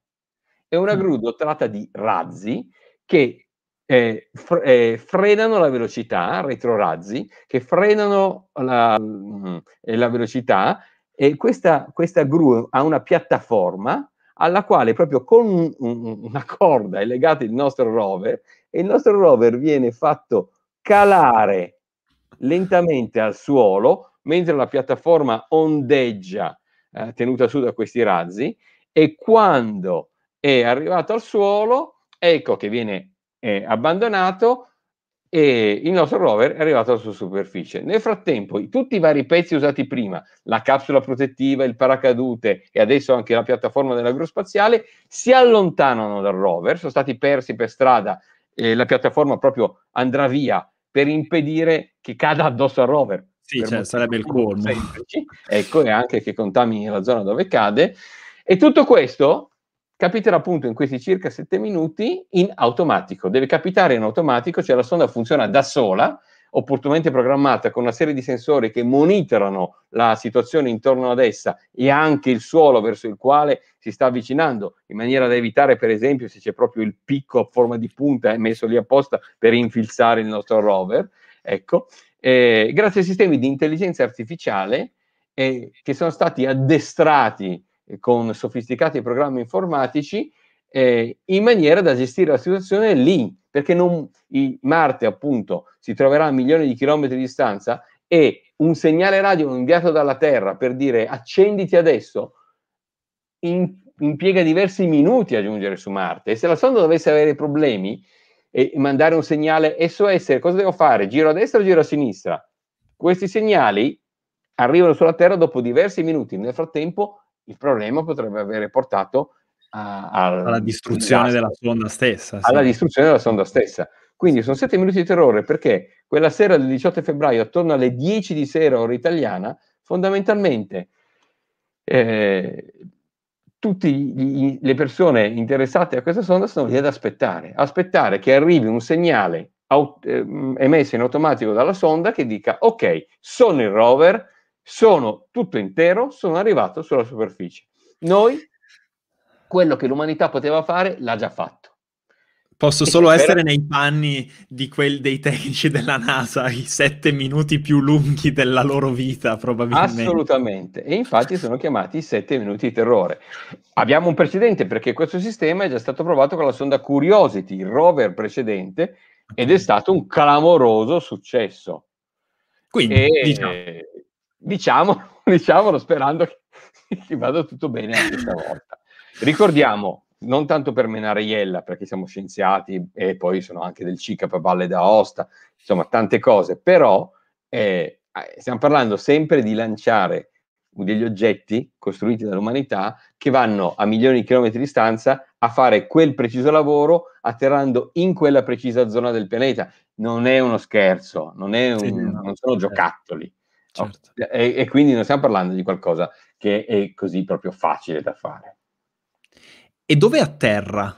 È una mm. gru dotata di razzi che eh, fre- eh, frenano la velocità, retrorazzi, che frenano la, mm, eh, la velocità e questa, questa, gru ha una piattaforma alla quale proprio con una corda è legato il nostro rover e il nostro rover viene fatto calare lentamente al suolo mentre la piattaforma ondeggia eh, tenuta su da questi razzi e quando è arrivato al suolo, ecco che viene eh, abbandonato e il nostro rover è arrivato alla sua superficie. Nel frattempo, tutti i vari pezzi usati prima, la capsula protettiva, il paracadute e adesso anche la piattaforma dell'agrospaziale, si allontanano dal rover, sono stati persi per strada, eh, la piattaforma proprio andrà via per impedire che cada addosso al rover. Sì, cioè, sarebbe il colmo. ecco, e anche che contamini la zona dove cade. E tutto questo capiterà appunto in questi circa 7 minuti in automatico. Deve capitare in automatico, cioè la sonda funziona da sola, opportunamente programmata con una serie di sensori che monitorano la situazione intorno ad essa e anche il suolo verso il quale si sta avvicinando, in maniera da evitare, per esempio, se c'è proprio il picco a forma di punta eh, messo lì apposta per infilzare il nostro rover. Ecco, eh, grazie ai sistemi di intelligenza artificiale eh, che sono stati addestrati eh, con sofisticati programmi informatici eh, in maniera da gestire la situazione lì, perché non, Marte appunto si troverà a milioni di chilometri di distanza e un segnale radio inviato dalla Terra per dire accenditi adesso in, impiega diversi minuti a giungere su Marte e se la sonda dovesse avere problemi e mandare un segnale SOS, cosa devo fare? Giro a destra o giro a sinistra? Questi segnali arrivano sulla Terra dopo diversi minuti, nel frattempo il problema potrebbe avere portato a, a, alla distruzione della sonda stessa. Alla distruzione della sonda stessa. Quindi sono sette minuti di terrore perché quella sera del 18 febbraio, attorno alle 10 di sera ora italiana, fondamentalmente eh, tutte le persone interessate a questa sonda sono lì ad aspettare, aspettare che arrivi un segnale aut- ehm, emesso in automatico dalla sonda che dica ok, sono il rover, sono tutto intero, sono arrivato sulla superficie. Noi, quello che l'umanità poteva fare, l'ha già fatto. Posso solo essere nei panni di quel dei tecnici della NASA, i sette minuti più lunghi della loro vita, probabilmente. Assolutamente, e infatti sono chiamati i sette minuti di terrore. Abbiamo un precedente perché questo sistema è già stato provato con la sonda Curiosity, il rover precedente, ed è stato un clamoroso successo. Quindi, e, diciamo. diciamolo, diciamolo sperando che, che vada tutto bene anche stavolta. Ricordiamo, non tanto per menare Iella, perché siamo scienziati e poi sono anche del CICAP a Valle d'Aosta, insomma tante cose, però eh, eh, stiamo parlando sempre di lanciare degli oggetti costruiti dall'umanità che vanno a milioni di chilometri di distanza a fare quel preciso lavoro atterrando in quella precisa zona del pianeta. Non è uno scherzo, non, è un, sì, non sono eh, giocattoli. Certo. E, e, quindi non stiamo parlando di qualcosa che è così proprio facile da fare. E dove atterra?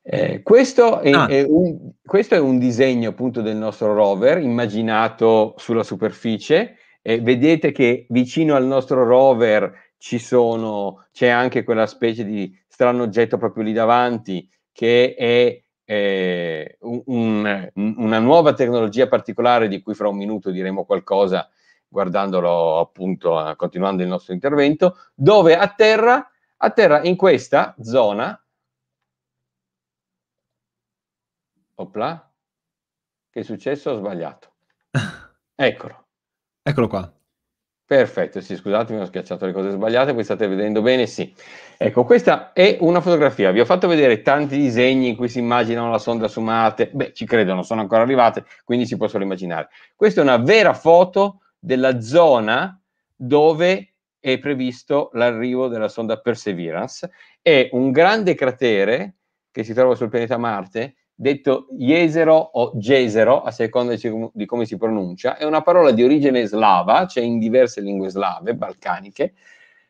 Eh, questo, è, ah. è un, questo, è, un, disegno appunto del nostro rover immaginato sulla superficie. Eh, vedete che vicino al nostro rover sono, c'è anche quella specie di strano oggetto proprio lì davanti che è eh, un, un, una nuova tecnologia particolare di cui fra un minuto diremo qualcosa guardandolo appunto, continuando il nostro intervento, dove a terra atterra in questa zona, opla, che è successo? Ho sbagliato. Eccolo. Eccolo qua. Perfetto, sì, scusatemi, ho schiacciato le cose sbagliate, qui state vedendo bene, sì. Ecco, questa è una fotografia, vi ho fatto vedere tanti disegni in cui si immaginano la sonda su Marte, beh, ci credono, sono ancora arrivate, quindi si possono immaginare. Questa è una vera foto della zona dove è previsto l'arrivo della sonda Perseverance È un grande cratere che si trova sul pianeta Marte, detto Jesero o Gesero, a seconda di come si pronuncia, è una parola di origine slava, cioè in diverse lingue slave, balcaniche,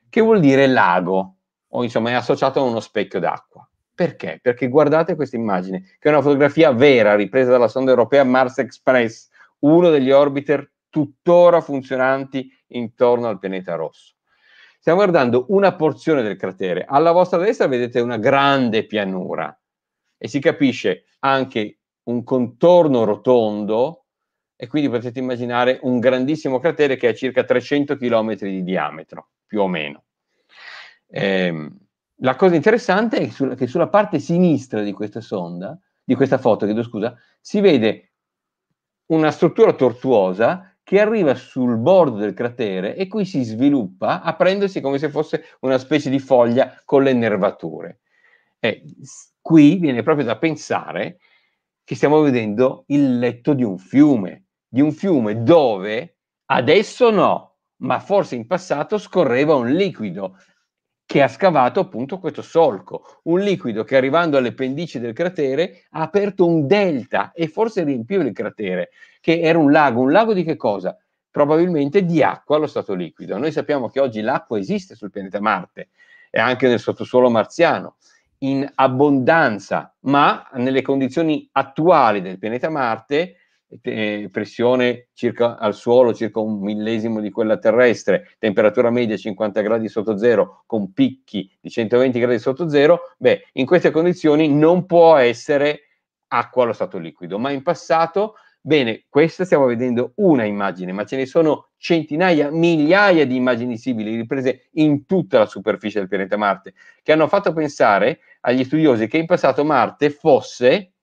che vuol dire lago, o insomma è associato a uno specchio d'acqua. Perché? Perché guardate questa immagine, che è una fotografia vera ripresa dalla sonda europea Mars Express, uno degli orbiter tuttora funzionanti intorno al pianeta rosso. Stiamo guardando una porzione del cratere. Alla vostra destra vedete una grande pianura e si capisce anche un contorno rotondo e quindi potete immaginare un grandissimo cratere che ha circa 300 km di diametro, più o meno. Ehm, la cosa interessante è che sulla parte sinistra di questa sonda, di questa foto, chiedo scusa, si vede una struttura tortuosa che arriva sul bordo del cratere e qui si sviluppa aprendosi come se fosse una specie di foglia con le nervature. E qui viene proprio da pensare che stiamo vedendo il letto di un fiume, di un fiume dove adesso no, ma forse in passato scorreva un liquido che ha scavato appunto questo solco, un liquido che arrivando alle pendici del cratere ha aperto un delta e forse riempiva il cratere, che era un lago, un lago di che cosa? Probabilmente di acqua allo stato liquido. Noi sappiamo che oggi l'acqua esiste sul pianeta Marte e anche nel sottosuolo marziano in abbondanza, ma nelle condizioni attuali del pianeta Marte pressione circa al suolo, circa un millesimo di quella terrestre, temperatura media 50 gradi sotto zero, con picchi di 120 gradi sotto zero, beh, in queste condizioni non può essere acqua allo stato liquido, ma in passato Bene, questa stiamo vedendo una immagine, ma ce ne sono centinaia, migliaia di immagini simili riprese in tutta la superficie del pianeta Marte, che hanno fatto pensare agli studiosi che in passato Marte fosse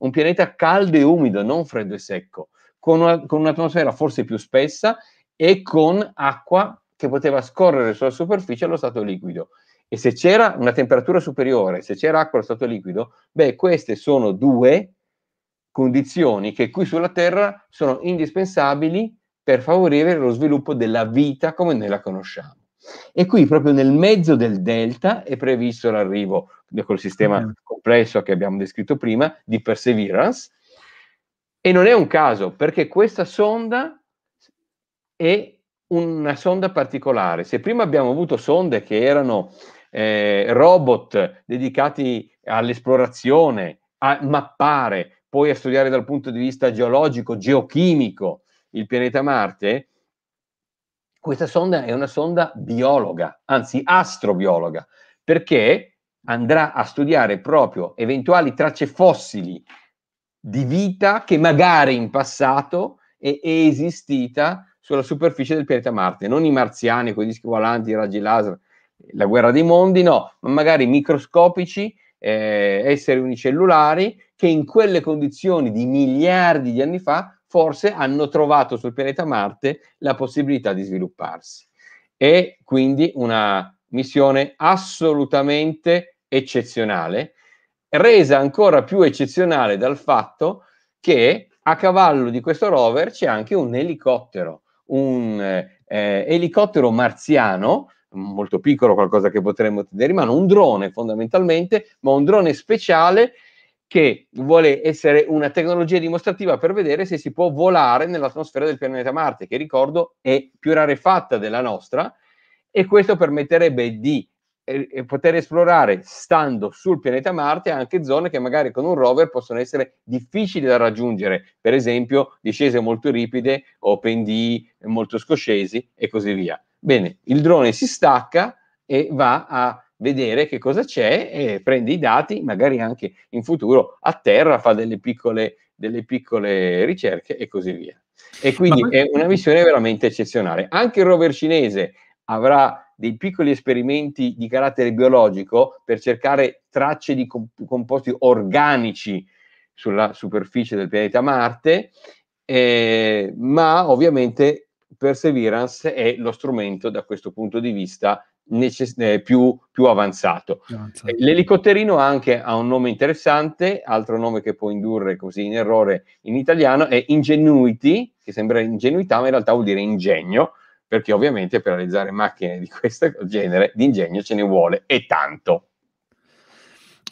un pianeta caldo e umido, non freddo e secco, con, una, con un'atmosfera forse più spessa e con acqua che poteva scorrere sulla superficie allo stato liquido. E se c'era una temperatura superiore, se c'era acqua allo stato liquido, beh, queste sono due condizioni che qui sulla Terra sono indispensabili per favorire lo sviluppo della vita come noi la conosciamo. E qui proprio nel mezzo del delta è previsto l'arrivo col sistema complesso che abbiamo descritto prima di Perseverance e non è un caso perché questa sonda è una sonda particolare. Se prima abbiamo avuto sonde che erano eh, robot dedicati all'esplorazione, a mappare, poi a studiare dal punto di vista geologico, geochimico il pianeta Marte, questa sonda è una sonda biologa, anzi astrobiologa, perché andrà a studiare proprio eventuali tracce fossili di vita che magari in passato è esistita sulla superficie del pianeta Marte, non i marziani con i dischi volanti, i raggi laser, la guerra dei mondi, no, ma magari microscopici eh, esseri unicellulari che in quelle condizioni di miliardi di anni fa forse hanno trovato sul pianeta Marte la possibilità di svilupparsi. È quindi una missione assolutamente eccezionale, resa ancora più eccezionale dal fatto che a cavallo di questo rover c'è anche un elicottero, un eh, eh elicottero marziano, molto piccolo, qualcosa che potremmo tenere in mano, un drone fondamentalmente, ma un drone speciale che vuole essere una tecnologia dimostrativa per vedere se si può volare nell'atmosfera del pianeta Marte, che ricordo è più rarefatta della nostra, e questo permetterebbe di eh, eh poter esplorare, stando sul pianeta Marte, anche zone che magari con un rover possono essere difficili da raggiungere, per esempio discese molto ripide o pendii molto scoscesi e così via. Bene, il drone si stacca e va a vedere che cosa c'è e prende i dati, magari anche in futuro a terra fa delle piccole, delle piccole ricerche e così via. E quindi è una missione veramente eccezionale. Anche il rover cinese avrà dei piccoli esperimenti di carattere biologico per cercare tracce di comp- composti organici sulla superficie del pianeta Marte, eh, ma ovviamente Perseverance è lo strumento da questo punto di vista necess- eh, più, più, avanzato. avanzato. Eh, L'elicotterino anche ha un nome interessante, altro nome che può indurre così in errore in italiano è Ingenuity, che sembra ingenuità, ma in realtà vuol dire ingegno, perché ovviamente per realizzare macchine di questo genere di ingegno ce ne vuole e tanto.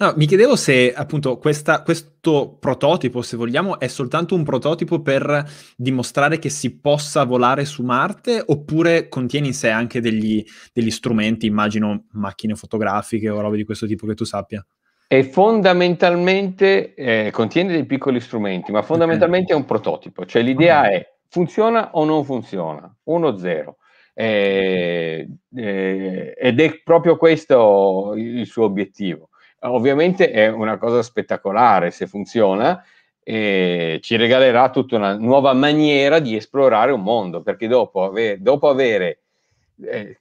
No, mi chiedevo se appunto questa, questo prototipo, se vogliamo, è soltanto un prototipo per dimostrare che si possa volare su Marte oppure contiene in sé anche degli, degli strumenti, immagino macchine fotografiche o robe di questo tipo che tu sappia. E fondamentalmente eh, contiene dei piccoli strumenti, ma fondamentalmente okay. è un prototipo, cioè l'idea okay. è funziona o non funziona, 1-0. Eh, eh, ed è proprio questo il suo obiettivo. Eh, ovviamente è una cosa spettacolare se funziona e ci regalerà tutta una nuova maniera di esplorare un mondo, perché dopo, ave- dopo avere eh,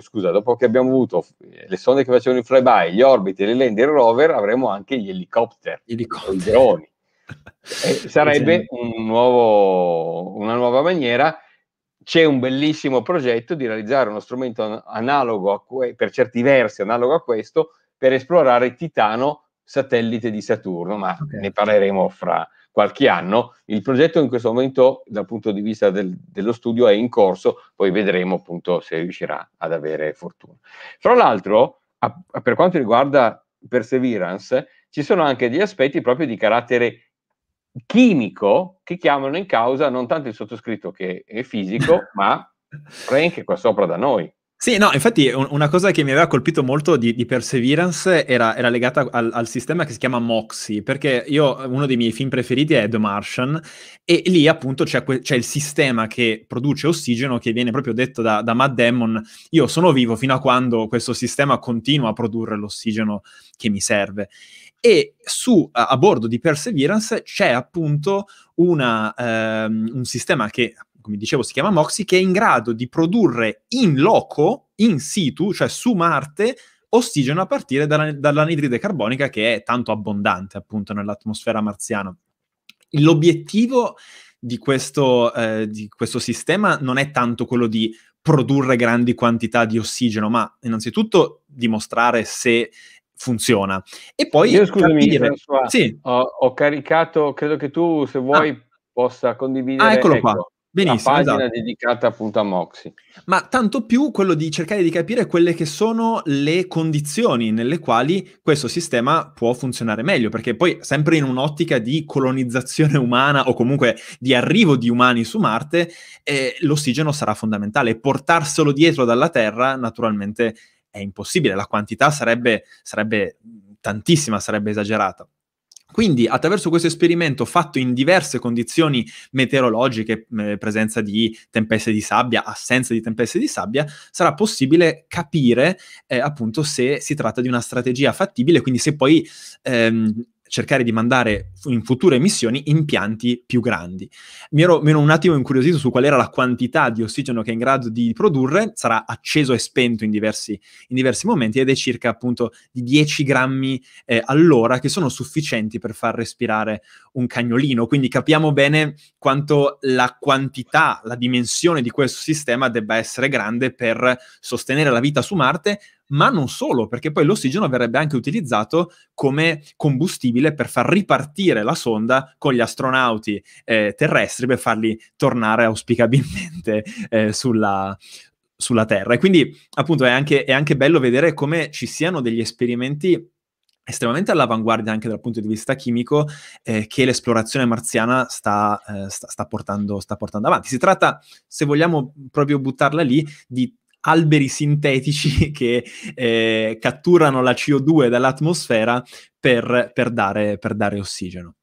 scusa, dopo che abbiamo avuto le sonde che facevano il flyby, gli orbiti, le land il rover, avremo anche gli elicotteri, i droni. Eh, sarebbe esatto. un nuovo, una nuova maniera. C'è un bellissimo progetto di realizzare uno strumento analogo a que- per certi versi analogo a questo per esplorare Titano, satellite di Saturno, ma okay. ne parleremo fra qualche anno. Il progetto in questo momento, dal punto di vista del, dello studio, è in corso, poi vedremo appunto se riuscirà ad avere fortuna. Fra l'altro, a, a, per quanto riguarda Perseverance, ci sono anche degli aspetti proprio di carattere chimico che chiamano in causa non tanto il sottoscritto che è fisico, ma Frank qua sopra da noi. Sì, no, infatti una cosa che mi aveva colpito molto di, di Perseverance era, era legata al, al, sistema che si chiama Moxie, perché io uno dei miei film preferiti è The Martian e lì appunto c'è, que- c'è il sistema che produce ossigeno che viene proprio detto da, da, Matt Damon, io sono vivo fino a quando questo sistema continua a produrre l'ossigeno che mi serve. E su, a, a bordo di Perseverance c'è appunto una, ehm, un sistema che come dicevo, si chiama Moxie, che è in grado di produrre in loco, in situ, cioè su Marte, ossigeno a partire dalla, dall'anidride carbonica che è tanto abbondante appunto nell'atmosfera marziana. L'obiettivo di questo, eh, di questo sistema non è tanto quello di produrre grandi quantità di ossigeno, ma innanzitutto dimostrare se funziona. E poi Io, scusami, capire... François, sì. ho, ho, caricato, credo che tu se ah. vuoi ah. possa condividere. Ah, eccolo ecco. qua. Benissimo, una pagina esatto. dedicata appunto a Moxie. Ma tanto più quello di cercare di capire quelle che sono le condizioni nelle quali questo sistema può funzionare meglio, perché poi sempre in un'ottica di colonizzazione umana o comunque di arrivo di umani su Marte, eh, l'ossigeno sarà fondamentale. Portarselo dietro dalla Terra naturalmente è impossibile, la quantità sarebbe, sarebbe tantissima, sarebbe esagerata. Quindi attraverso questo esperimento fatto in diverse condizioni meteorologiche, eh, presenza di tempeste di sabbia, assenza di tempeste di sabbia, sarà possibile capire eh, appunto se si tratta di una strategia fattibile, quindi se poi ehm, cercare di mandare in future missioni impianti più grandi. Mi ero, mi ero, un attimo incuriosito su qual era la quantità di ossigeno che è in grado di produrre, sarà acceso e spento in diversi, in diversi momenti ed è circa appunto di 10 grammi eh, all'ora che sono sufficienti per far respirare un cagnolino, quindi capiamo bene quanto la quantità, la dimensione di questo sistema debba essere grande per sostenere la vita su Marte, ma non solo, perché poi l'ossigeno verrebbe anche utilizzato come combustibile per far ripartire la sonda con gli astronauti eh, terrestri per farli tornare auspicabilmente eh, sulla, sulla, Terra. E quindi appunto è anche, è anche bello vedere come ci siano degli esperimenti estremamente all'avanguardia anche dal punto di vista chimico eh, che l'esplorazione marziana sta, eh, sta, sta, portando, sta, portando, avanti. Si tratta, se vogliamo proprio buttarla lì, di alberi sintetici che eh, catturano la CO2 dall'atmosfera per, per, dare, per dare ossigeno.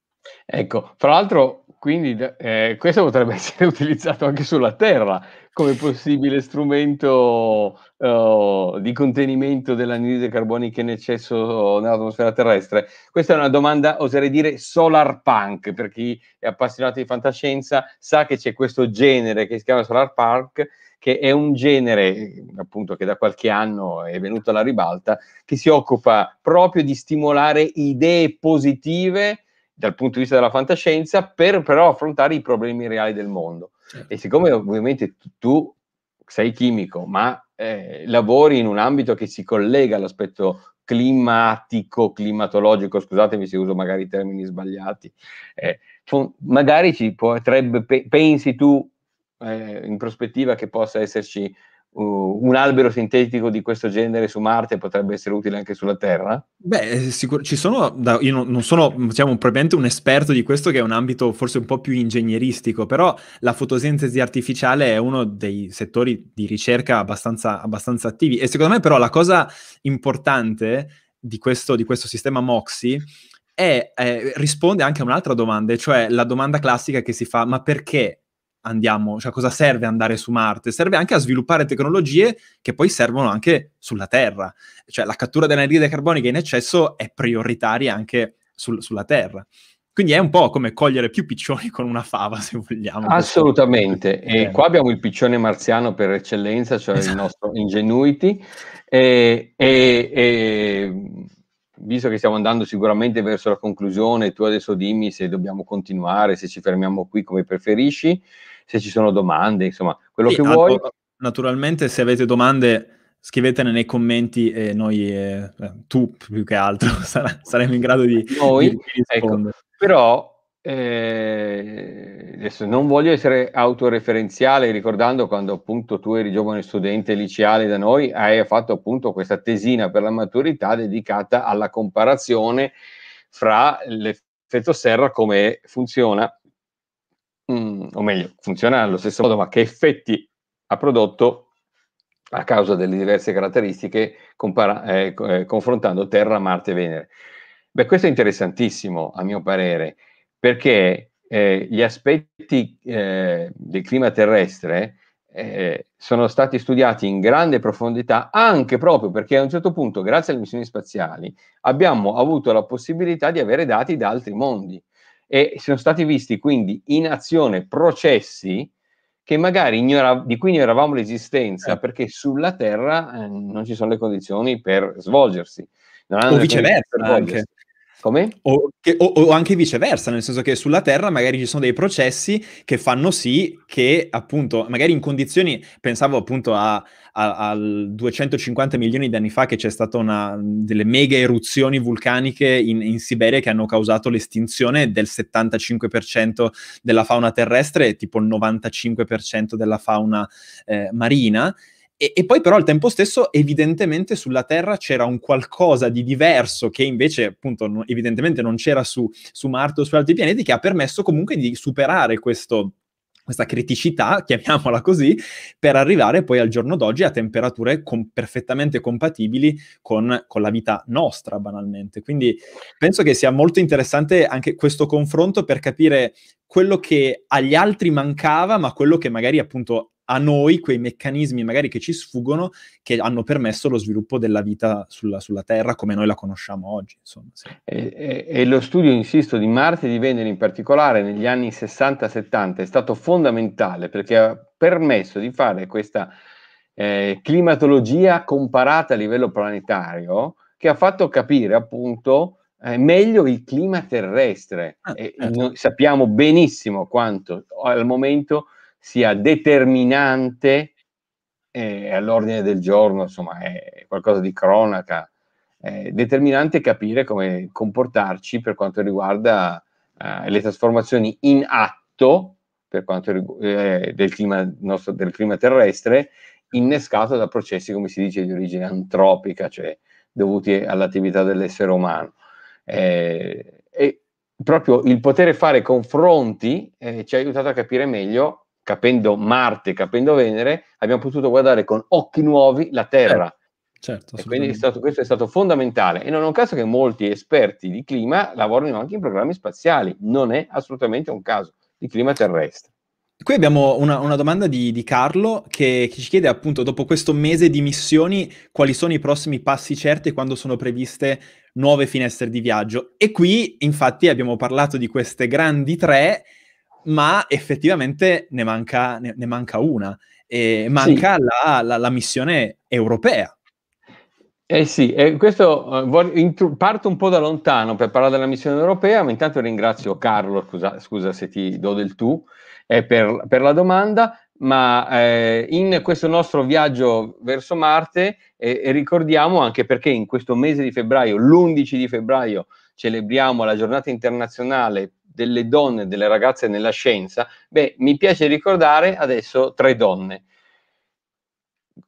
Ecco, fra l'altro, quindi eh, questo potrebbe essere utilizzato anche sulla Terra come possibile strumento uh, di contenimento dell'anidride carbonica in eccesso nell'atmosfera terrestre. Questa è una domanda, oserei dire, solar punk, per chi è appassionato di fantascienza sa che c'è questo genere che si chiama solar punk che è un genere appunto che da qualche anno è venuto alla ribalta, che si occupa proprio di stimolare idee positive dal punto di vista della fantascienza per però affrontare i problemi reali del mondo. Certo. E siccome ovviamente tu sei chimico, ma eh, lavori in un ambito che si collega all'aspetto climatico, climatologico, scusatemi se uso magari termini sbagliati, eh, magari ci potrebbe, pensi tu eh, in prospettiva che possa esserci uh, un albero sintetico di questo genere su Marte potrebbe essere utile anche sulla Terra? Beh, eh, sicur- ci sono, da, io non, non sono diciamo, probabilmente un esperto di questo che è un ambito forse un po' più ingegneristico, però la fotosintesi artificiale è uno dei settori di ricerca abbastanza, abbastanza attivi e secondo me però la cosa importante di questo, di questo sistema MOXI e eh, risponde anche a un'altra domanda, cioè la domanda classica che si fa, ma perché andiamo, cioè cosa serve andare su Marte? Serve anche a sviluppare tecnologie che poi servono anche sulla Terra. Cioè la cattura dell'anidride carbonica in eccesso è prioritaria anche sul, sulla Terra. Quindi è un po' come cogliere più piccioni con una fava, se vogliamo. Assolutamente. E eh. qua abbiamo il piccione marziano per eccellenza, cioè esatto. il nostro Ingenuity. E, e, e, visto che stiamo andando sicuramente verso la conclusione, tu adesso dimmi se dobbiamo continuare, se ci fermiamo qui come preferisci se ci sono domande, insomma, quello sì, che vuoi. Allora, naturalmente, se avete domande, scrivetene nei commenti e noi, eh, eh tu più che altro, sar- saremo in grado di, noi, di ecco, rispondere. Ecco, però eh, adesso non voglio essere autoreferenziale ricordando quando appunto tu eri giovane studente liceale da noi hai fatto appunto questa tesina per la maturità dedicata alla comparazione fra l'effetto serra come funziona mm, o meglio, funziona allo stesso modo, ma che effetti ha prodotto a causa delle diverse caratteristiche compara- eh, eh confrontando Terra, Marte e Venere. Beh, questo è interessantissimo, a mio parere, perché eh, gli aspetti eh, del clima terrestre eh, sono stati studiati in grande profondità anche proprio perché a un certo punto, grazie alle missioni spaziali, abbiamo avuto la possibilità di avere dati da altri mondi e sono stati visti quindi in azione processi che magari ignora, di cui ignoravamo l'esistenza eh. perché sulla Terra eh, non ci sono le condizioni per svolgersi. Non o viceversa anche. Come? O, che, o, o, anche viceversa, nel senso che sulla Terra magari ci sono dei processi che fanno sì che appunto, magari in condizioni, pensavo appunto a, al 250 milioni di anni fa che c'è stata una delle mega eruzioni vulcaniche in, in, Siberia che hanno causato l'estinzione del 75% della fauna terrestre e tipo il 95% della fauna eh, marina e, e, poi però al tempo stesso evidentemente sulla Terra c'era un qualcosa di diverso che invece appunto no, evidentemente non c'era su, su, Marte o su altri pianeti che ha permesso comunque di superare questo, questa criticità, chiamiamola così, per arrivare poi al giorno d'oggi a temperature com- perfettamente compatibili con, con la vita nostra banalmente. Quindi penso che sia molto interessante anche questo confronto per capire quello che agli altri mancava, ma quello che magari appunto a noi quei meccanismi magari che ci sfuggono, che hanno permesso lo sviluppo della vita sulla, sulla Terra come noi la conosciamo oggi. Insomma, sì. e, e, e, lo studio, insisto, di Marte e di Venere in particolare negli anni 60-70 è stato fondamentale perché ha permesso di fare questa eh, climatologia comparata a livello planetario che ha fatto capire appunto eh, meglio il clima terrestre. Ah, certo. sappiamo benissimo quanto al momento sia determinante eh, all'ordine del giorno, insomma, è qualcosa di cronaca. È determinante capire come comportarci per quanto riguarda eh, le trasformazioni in atto per quanto riguarda, eh, del, clima, nostro, del clima terrestre, innescato da processi, come si dice, di origine antropica, cioè dovuti all'attività dell'essere umano. Eh, e proprio il poter fare confronti eh, ci ha aiutato a capire meglio capendo Marte, capendo Venere, abbiamo potuto guardare con occhi nuovi la Terra. Eh, certo, e quindi è stato, questo è stato fondamentale. E non è un caso che molti esperti di clima lavorino anche in programmi spaziali, non è assolutamente un caso di clima terrestre. Qui abbiamo una, una domanda di, di Carlo che, che, ci chiede appunto, dopo questo mese di missioni, quali sono i prossimi passi certi e quando sono previste nuove finestre di viaggio. E qui infatti abbiamo parlato di queste grandi tre ma effettivamente ne manca, ne, ne manca una, e manca sì. la, la, la missione europea. Eh sì, eh, questo eh, intru- parto un po' da lontano per parlare della missione europea, ma intanto ringrazio Carlo, scusa, scusa se ti do del tu, eh, per, per, la domanda, ma eh, in questo nostro viaggio verso Marte eh, ricordiamo anche perché in questo mese di febbraio, l'11 di febbraio, celebriamo la giornata internazionale delle donne e delle ragazze nella scienza, beh, mi piace ricordare adesso tre donne.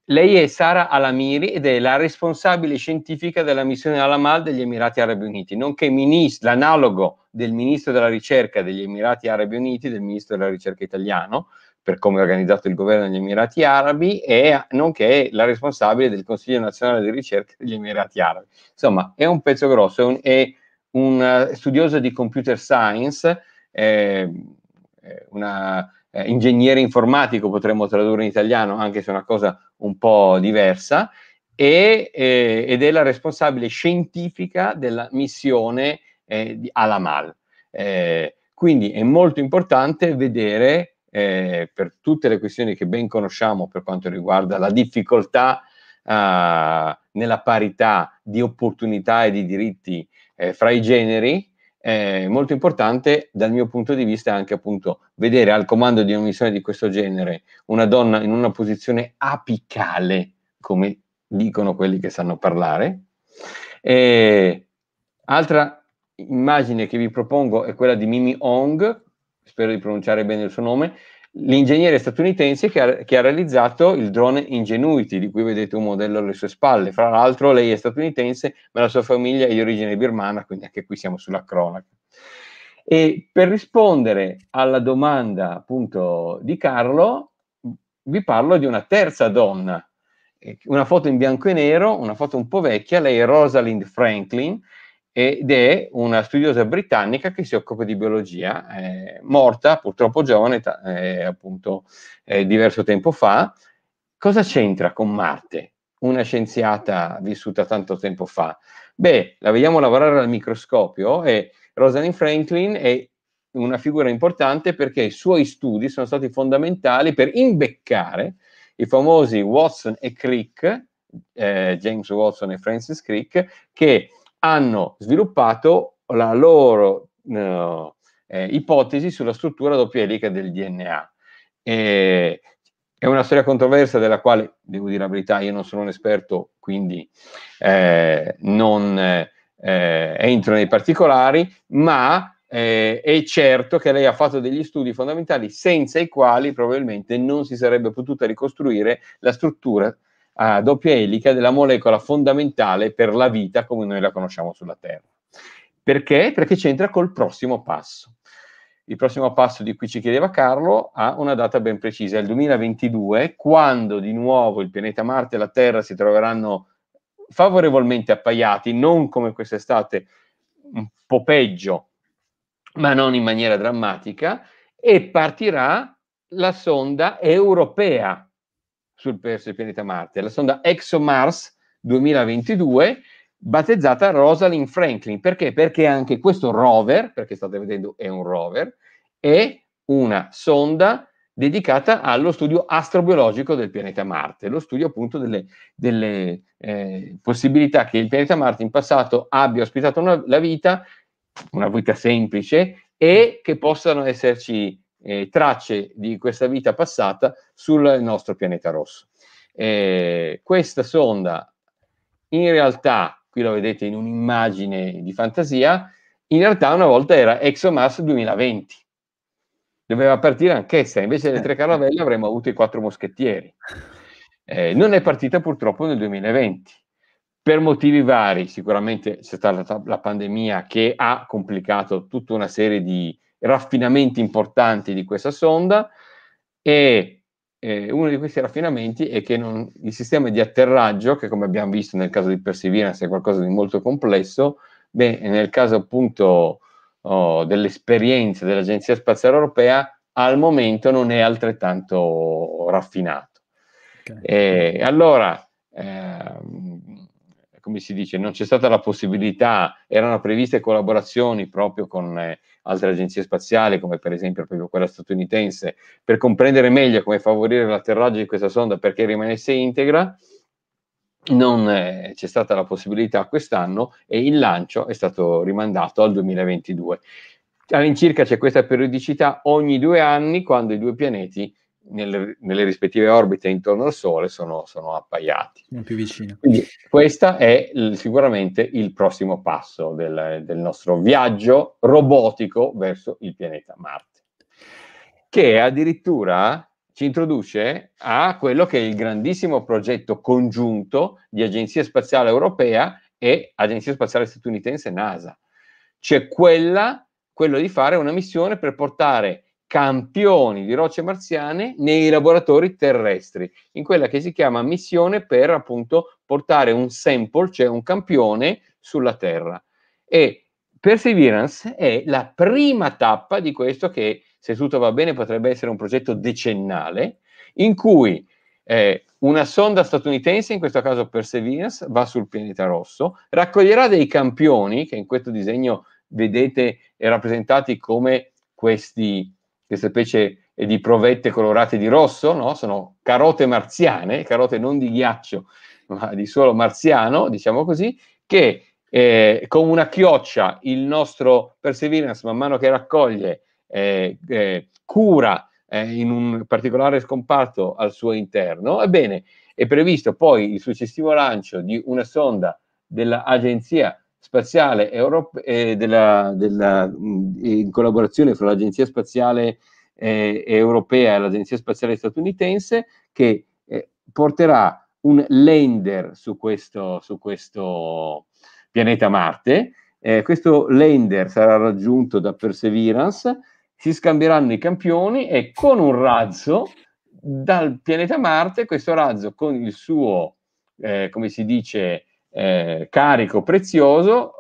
Lei è Sara Alamiri ed è la responsabile scientifica della missione Alamal degli Emirati Arabi Uniti, nonché ministro, l'analogo del ministro della ricerca degli Emirati Arabi Uniti, del ministro della ricerca italiano, per come è organizzato il governo degli Emirati Arabi, e nonché la responsabile del Consiglio nazionale di ricerca degli Emirati Arabi. Insomma, è un pezzo grosso, è, un, è un eh, studioso di computer science, ehm, eh, un eh, ingegnere informatico potremmo tradurre in italiano, anche se è una cosa un po' diversa, e, eh, ed è la responsabile scientifica della missione eh, di Alamal. Eh, quindi è molto importante vedere, per tutte le questioni che ben conosciamo per quanto riguarda la difficoltà ah, nella parità di opportunità e di diritti eh, fra i generi, eh, molto importante dal mio punto di vista anche appunto vedere al comando di una missione di questo genere una donna in una posizione apicale, come dicono quelli che sanno parlare. E, altra immagine che vi propongo è quella di Mimi Ong, spero di pronunciare bene il suo nome, l'ingegnere statunitense che ha, che ha, realizzato il drone Ingenuity, di cui vedete un modello alle sue spalle. Fra l'altro lei è statunitense, ma la sua famiglia è di origine birmana, quindi anche qui siamo sulla cronaca. E per rispondere alla domanda appunto di Carlo, vi parlo di una terza donna, una foto in bianco e nero, una foto un po' vecchia, lei è Rosalind Franklin, ed è una studiosa britannica che si occupa di biologia, eh, morta purtroppo giovane, eh, appunto eh, diverso tempo fa. Cosa c'entra con Marte? Una scienziata vissuta tanto tempo fa. Beh, la vediamo lavorare al microscopio e Rosalind Franklin è una figura importante perché i suoi studi sono stati fondamentali per imbeccare i famosi Watson e Crick, eh, James Watson e Francis Crick, che hanno sviluppato la loro eh, eh, ipotesi sulla struttura doppia elica del DNA. E, è una storia controversa della quale, devo dire la verità, io non sono un esperto, quindi eh, non eh, eh, entro nei particolari, ma eh, è certo che lei ha fatto degli studi fondamentali senza i quali probabilmente non si sarebbe potuta ricostruire la struttura a doppia elica della molecola fondamentale per la vita come noi la conosciamo sulla Terra. Perché? Perché c'entra col prossimo passo. Il prossimo passo di cui ci chiedeva Carlo ha una data ben precisa, il 2022, quando di nuovo il pianeta Marte e la Terra si troveranno favorevolmente appaiati, non come quest'estate un po' peggio, ma non in maniera drammatica, e partirà la sonda europea sul pianeta Marte, la sonda ExoMars 2022 battezzata Rosalind Franklin. Perché? Perché anche questo rover, perché state vedendo è un rover, è una sonda dedicata allo studio astrobiologico del pianeta Marte, lo studio appunto delle, delle eh, possibilità che il pianeta Marte in passato abbia ospitato una, la vita, una vita semplice, e che possano esserci eh, tracce di questa vita passata sul nostro pianeta rosso. Eh, questa sonda, in realtà, qui la vedete in un'immagine di fantasia, in realtà una volta era ExoMars 2020. Doveva partire anch'essa, invece delle tre eh, eh. caravelle avremmo avuto i quattro moschettieri. Eh, non è partita purtroppo nel 2020, per motivi vari, sicuramente c'è stata la pandemia che ha complicato tutta una serie di, raffinamenti importanti di questa sonda e eh, uno di questi raffinamenti è che non, il sistema di atterraggio, che come abbiamo visto nel caso di Perseverance è qualcosa di molto complesso, beh, nel caso appunto oh, dell'esperienza dell'Agenzia Spaziale Europea al momento non è altrettanto raffinato. Okay. E eh, allora, ehm, come si dice, non c'è stata la possibilità, erano previste collaborazioni proprio con eh, altre agenzie spaziali, come per esempio proprio quella statunitense, per comprendere meglio come favorire l'atterraggio di questa sonda perché rimanesse integra. Non eh, c'è stata la possibilità quest'anno e il lancio è stato rimandato al 2022. All'incirca c'è questa periodicità ogni due anni quando i due pianeti nelle, nelle, rispettive orbite intorno al Sole sono, sono appaiati. Sono più vicino. Quindi questo è l- sicuramente il prossimo passo del, del, nostro viaggio robotico verso il pianeta Marte, che addirittura ci introduce a quello che è il grandissimo progetto congiunto di Agenzia Spaziale Europea e Agenzia Spaziale Statunitense NASA. Cioè quella, quello di fare una missione per portare campioni di rocce marziane nei laboratori terrestri, in quella che si chiama missione per appunto portare un sample, cioè un campione, sulla Terra. E Perseverance è la prima tappa di questo che, se tutto va bene, potrebbe essere un progetto decennale, in cui eh, una sonda statunitense, in questo caso Perseverance, va sul pianeta rosso, raccoglierà dei campioni, che in questo disegno vedete eh, rappresentati come questi questa specie di provette colorate di rosso, no? sono carote marziane, carote non di ghiaccio, ma di suolo marziano, diciamo così, che eh, con una chioccia il nostro Perseverance, man mano che raccoglie, eh, eh, cura eh, in un particolare scomparto al suo interno, ebbene è previsto poi il successivo lancio di una sonda dell'Agenzia spaziale europea eh, della, della, in collaborazione fra l'Agenzia Spaziale eh, Europea e l'Agenzia Spaziale Statunitense che eh, porterà un lander su questo, su questo pianeta Marte. Eh, questo lander sarà raggiunto da Perseverance, si scambieranno i campioni e con un razzo dal pianeta Marte, questo razzo con il suo, eh, come si dice, eh, carico prezioso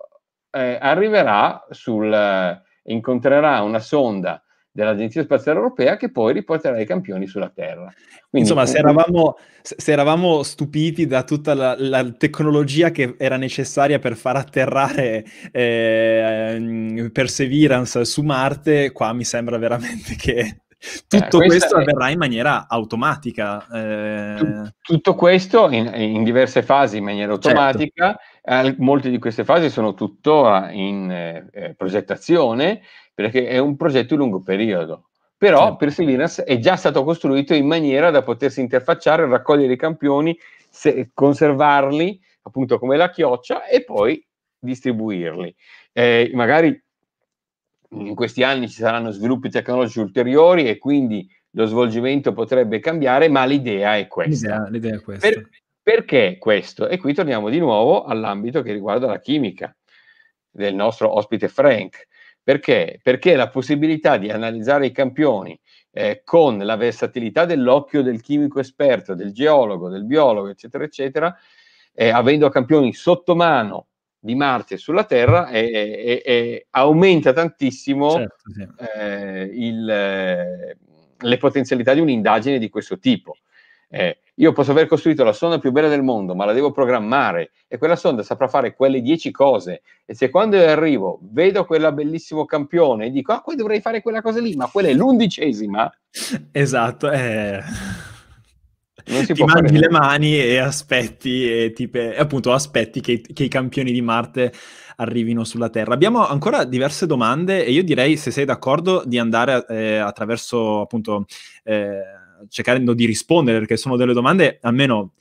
eh, arriverà sul, eh, incontrerà una sonda dell'Agenzia Spaziale Europea che poi riporterà i campioni sulla Terra. Quindi, Insomma, se eravamo, se eravamo, stupiti da tutta la, la, tecnologia che era necessaria per far atterrare eh, ehm, Perseverance su Marte, qua mi sembra veramente che eh, tutto eh, questo è... avverrà in maniera automatica. Eh... Tutto questo in, in, diverse fasi in maniera certo. automatica. Certo. Eh, molte di queste fasi sono tuttora ah, in eh, eh, progettazione perché è un progetto di lungo periodo. Però certo. Perseverance è già stato costruito in maniera da potersi interfacciare, raccogliere i campioni, se, conservarli appunto come la chioccia e poi distribuirli. magari in questi anni ci saranno sviluppi tecnologici ulteriori e quindi lo svolgimento potrebbe cambiare, ma l'idea è questa. L'idea, l'idea è questa. Per, perché questo? E qui torniamo di nuovo all'ambito che riguarda la chimica del nostro ospite Frank. Perché? Perché la possibilità di analizzare i campioni eh, con la versatilità dell'occhio del chimico esperto, del geologo, del biologo, eccetera, eccetera, eh, avendo campioni sotto mano di Marte sulla Terra e, e, e aumenta tantissimo certo, sì. eh, il, le potenzialità di un'indagine di questo tipo. Eh, io posso aver costruito la sonda più bella del mondo, ma la devo programmare e quella sonda saprà fare quelle dieci cose. E se quando arrivo vedo quella bellissimo campione e dico, ah, poi dovrei fare quella cosa lì, ma quella è l'undicesima. Esatto. Eh non si ti può mangi le mani e aspetti, e tipo, appunto, aspetti che, che, i campioni di Marte arrivino sulla Terra. Abbiamo ancora diverse domande e io direi, se sei d'accordo, di andare eh, attraverso, appunto, eh, cercando di rispondere, perché sono delle domande, almeno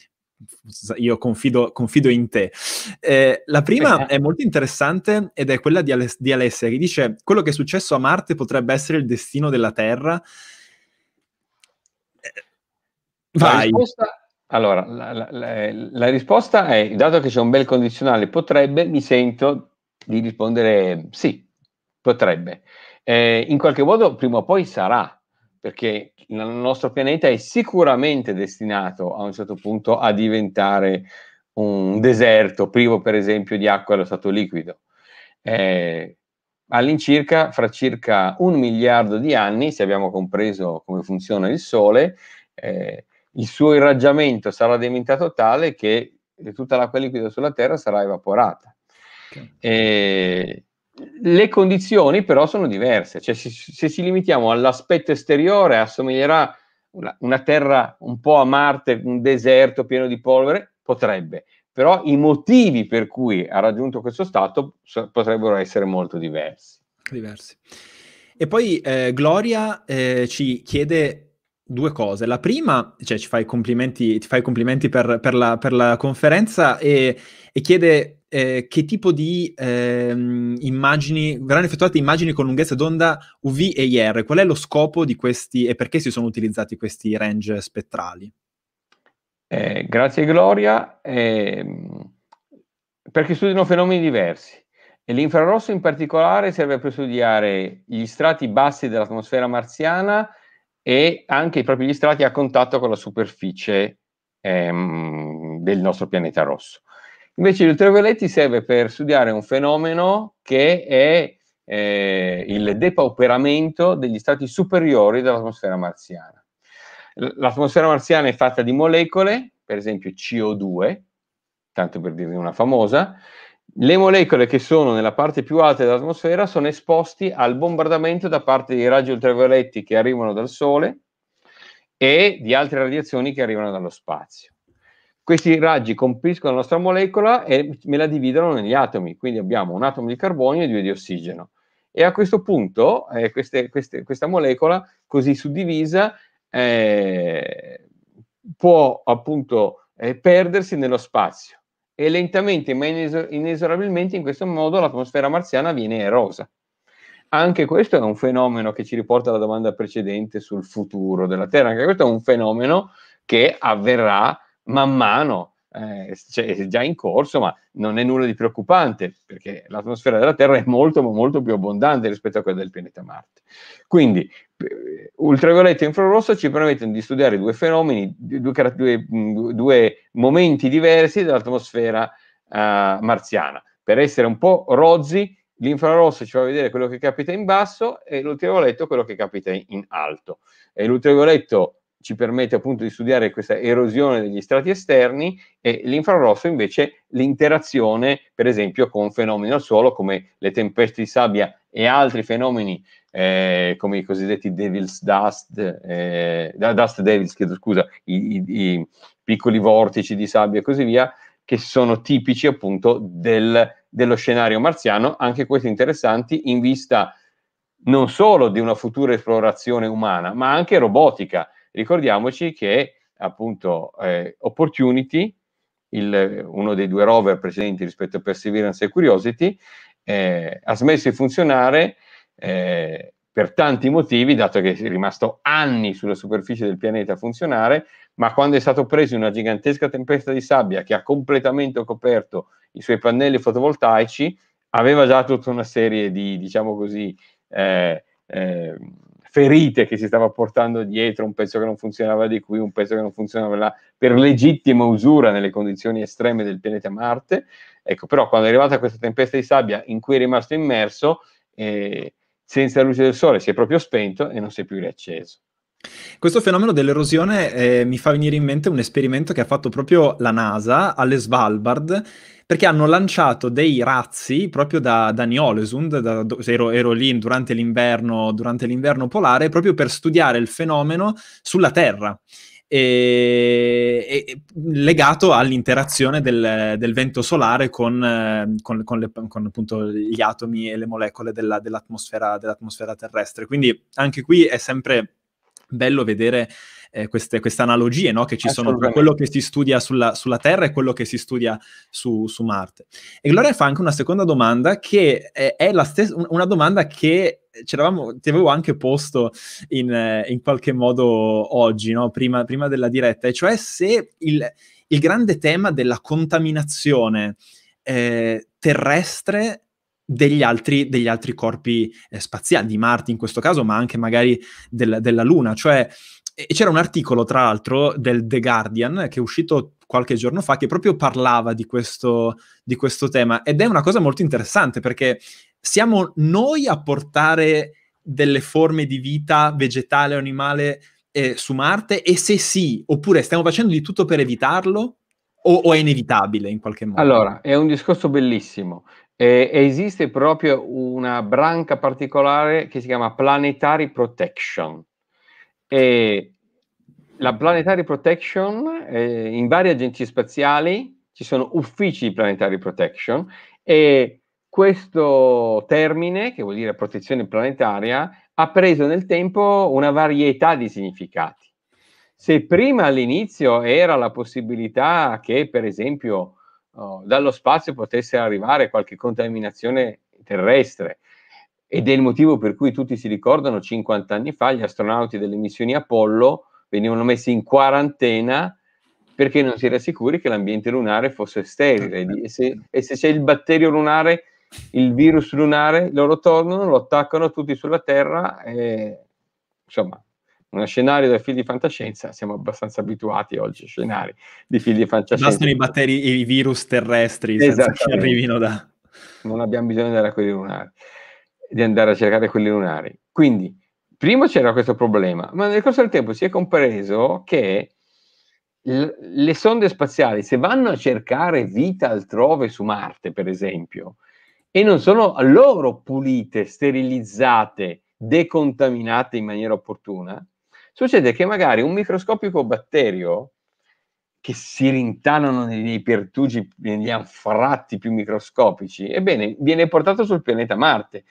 io confido, confido, in te. Eh, la prima è molto interessante ed è quella di, Ale- di Alessia che dice quello che è successo a Marte potrebbe essere il destino della Terra Vai. risposta, allora, la, la, la, la risposta è, dato che c'è un bel condizionale, potrebbe, mi sento di rispondere sì, potrebbe. Eh, in qualche modo prima o poi sarà, perché il nostro pianeta è sicuramente destinato a un certo punto a diventare un deserto, privo per esempio di acqua allo stato liquido. Eh, all'incirca, fra circa un miliardo di anni, se abbiamo compreso come funziona il Sole, eh, il suo irraggiamento sarà diventato tale che tutta l'acqua liquida sulla Terra sarà evaporata. Okay. E le condizioni però sono diverse, cioè se, se ci limitiamo all'aspetto esteriore assomiglierà una, una terra un po' a Marte, un deserto pieno di polvere, potrebbe, però i motivi per cui ha raggiunto questo stato potrebbero essere molto diversi. Diversi. E poi eh, Gloria eh, ci chiede due cose. La prima, cioè ci fai complimenti, ti fai complimenti per, per, la, per la, conferenza e, e chiede eh, che tipo di eh, immagini, verranno effettuate immagini con lunghezza d'onda UV e IR. Qual è lo scopo di questi e perché si sono utilizzati questi range spettrali? Eh, grazie Gloria, ehm, perché studiano fenomeni diversi. E l'infrarosso in particolare serve per studiare gli strati bassi dell'atmosfera marziana e anche i propri strati a contatto con la superficie ehm, del nostro pianeta rosso. Invece gli ultravioletti serve per studiare un fenomeno che è eh, il depauperamento degli strati superiori dell'atmosfera marziana. L'atmosfera marziana è fatta di molecole, per esempio CO2, tanto per dirne una famosa, le molecole che sono nella parte più alta dell'atmosfera sono esposte al bombardamento da parte dei raggi ultravioletti che arrivano dal Sole e di altre radiazioni che arrivano dallo spazio. Questi raggi compiscono la nostra molecola e me la dividono negli atomi, quindi abbiamo un atomo di carbonio e due di ossigeno. E a questo punto eh, queste, queste, questa molecola così suddivisa eh, può appunto eh, perdersi nello spazio e lentamente ma inesorabilmente in questo modo l'atmosfera marziana viene erosa. Anche questo è un fenomeno che ci riporta alla domanda precedente sul futuro della Terra, anche questo è un fenomeno che avverrà man mano eh, cioè, è già in corso, ma non è nulla di preoccupante, perché l'atmosfera della Terra è molto, molto più abbondante rispetto a quella del pianeta Marte. Quindi, ultravioletto e infrarosso ci permettono di studiare due fenomeni, due, due, due momenti diversi dell'atmosfera eh, marziana. Per essere un po' rozzi, l'infrarosso ci fa vedere quello che capita in basso e l'ultravioletto quello che capita in alto. E l'ultravioletto ci permette appunto di studiare questa erosione degli strati esterni e l'infrarosso invece l'interazione per esempio con fenomeni al suolo come le tempeste di sabbia e altri fenomeni eh, come i cosiddetti devil's dust, eh, dust devils, chiedo scusa, i, i, i piccoli vortici di sabbia e così via, che sono tipici appunto del, dello scenario marziano, anche questi interessanti in vista non solo di una futura esplorazione umana, ma anche robotica ricordiamoci che appunto eh, Opportunity, il, uno dei due rover precedenti rispetto a Perseverance e Curiosity, eh, ha smesso di funzionare eh, per tanti motivi, dato che è rimasto anni sulla superficie del pianeta a funzionare, ma quando è stato preso in una gigantesca tempesta di sabbia che ha completamente coperto i suoi pannelli fotovoltaici, aveva già tutta una serie di, diciamo così, eh, eh ferite che si stava portando dietro, un pezzo che non funzionava di qui, un pezzo che non funzionava là, per legittima usura nelle condizioni estreme del pianeta Marte. Ecco, però quando è arrivata questa tempesta di sabbia in cui è rimasto immerso, eh, senza la luce del sole si è proprio spento e non si è più riacceso. Questo fenomeno dell'erosione eh, mi fa venire in mente un esperimento che ha fatto proprio la NASA alle Svalbard perché hanno lanciato dei razzi proprio da, da Niolesund, da, da, ero, ero, lì durante l'inverno, durante l'inverno polare, proprio per studiare il fenomeno sulla Terra. E, e, legato all'interazione del, del vento solare con, eh, con, con, le, con gli atomi e le molecole della, dell'atmosfera, dell'atmosfera terrestre. Quindi anche qui è sempre bello vedere eh, queste, queste, analogie no? che ci sono tra quello che si studia sulla, sulla Terra e quello che si studia su, su, Marte. E Gloria fa anche una seconda domanda che eh, è, è stes- una domanda che ti avevo anche posto in, eh, in qualche modo oggi, no? prima, prima, della diretta, e cioè se il, il grande tema della contaminazione eh, terrestre degli altri, degli altri corpi eh, spaziali, di Marte in questo caso, ma anche magari del, della Luna, cioè e c'era un articolo, tra l'altro, del The Guardian che è uscito qualche giorno fa che proprio parlava di questo, di questo tema ed è una cosa molto interessante perché siamo noi a portare delle forme di vita vegetale o animale eh, su Marte e se sì, oppure stiamo facendo di tutto per evitarlo o, o è inevitabile in qualche modo? Allora, è un discorso bellissimo. Eh, esiste proprio una branca particolare che si chiama Planetary Protection e la Planetary Protection eh, in varie agenzie spaziali ci sono uffici di Planetary Protection e questo termine, che vuol dire protezione planetaria, ha preso nel tempo una varietà di significati. Se prima all'inizio era la possibilità che, per esempio, oh, dallo spazio potesse arrivare qualche contaminazione terrestre, ed è il motivo per cui tutti si ricordano 50 anni fa gli astronauti delle missioni Apollo venivano messi in quarantena perché non si era sicuri che l'ambiente lunare fosse sterile eh, eh, e se, e se c'è il batterio lunare, il virus lunare, loro tornano, lo attaccano tutti sulla Terra e, insomma uno scenario da film di fantascienza, siamo abbastanza abituati oggi a scenari di film di fantascienza. Bastano i batteri e i virus terrestri che arrivino da... Non abbiamo bisogno della quelli lunari di andare a cercare quelli lunari. Quindi, prima c'era questo problema, ma nel corso del tempo si è compreso che le sonde spaziali, se vanno a cercare vita altrove su Marte, per esempio, e non sono loro pulite, sterilizzate, decontaminate in maniera opportuna, succede che magari un microscopico batterio che si rintanano nei pertugi, negli anfratti più microscopici, ebbene, viene portato sul pianeta Marte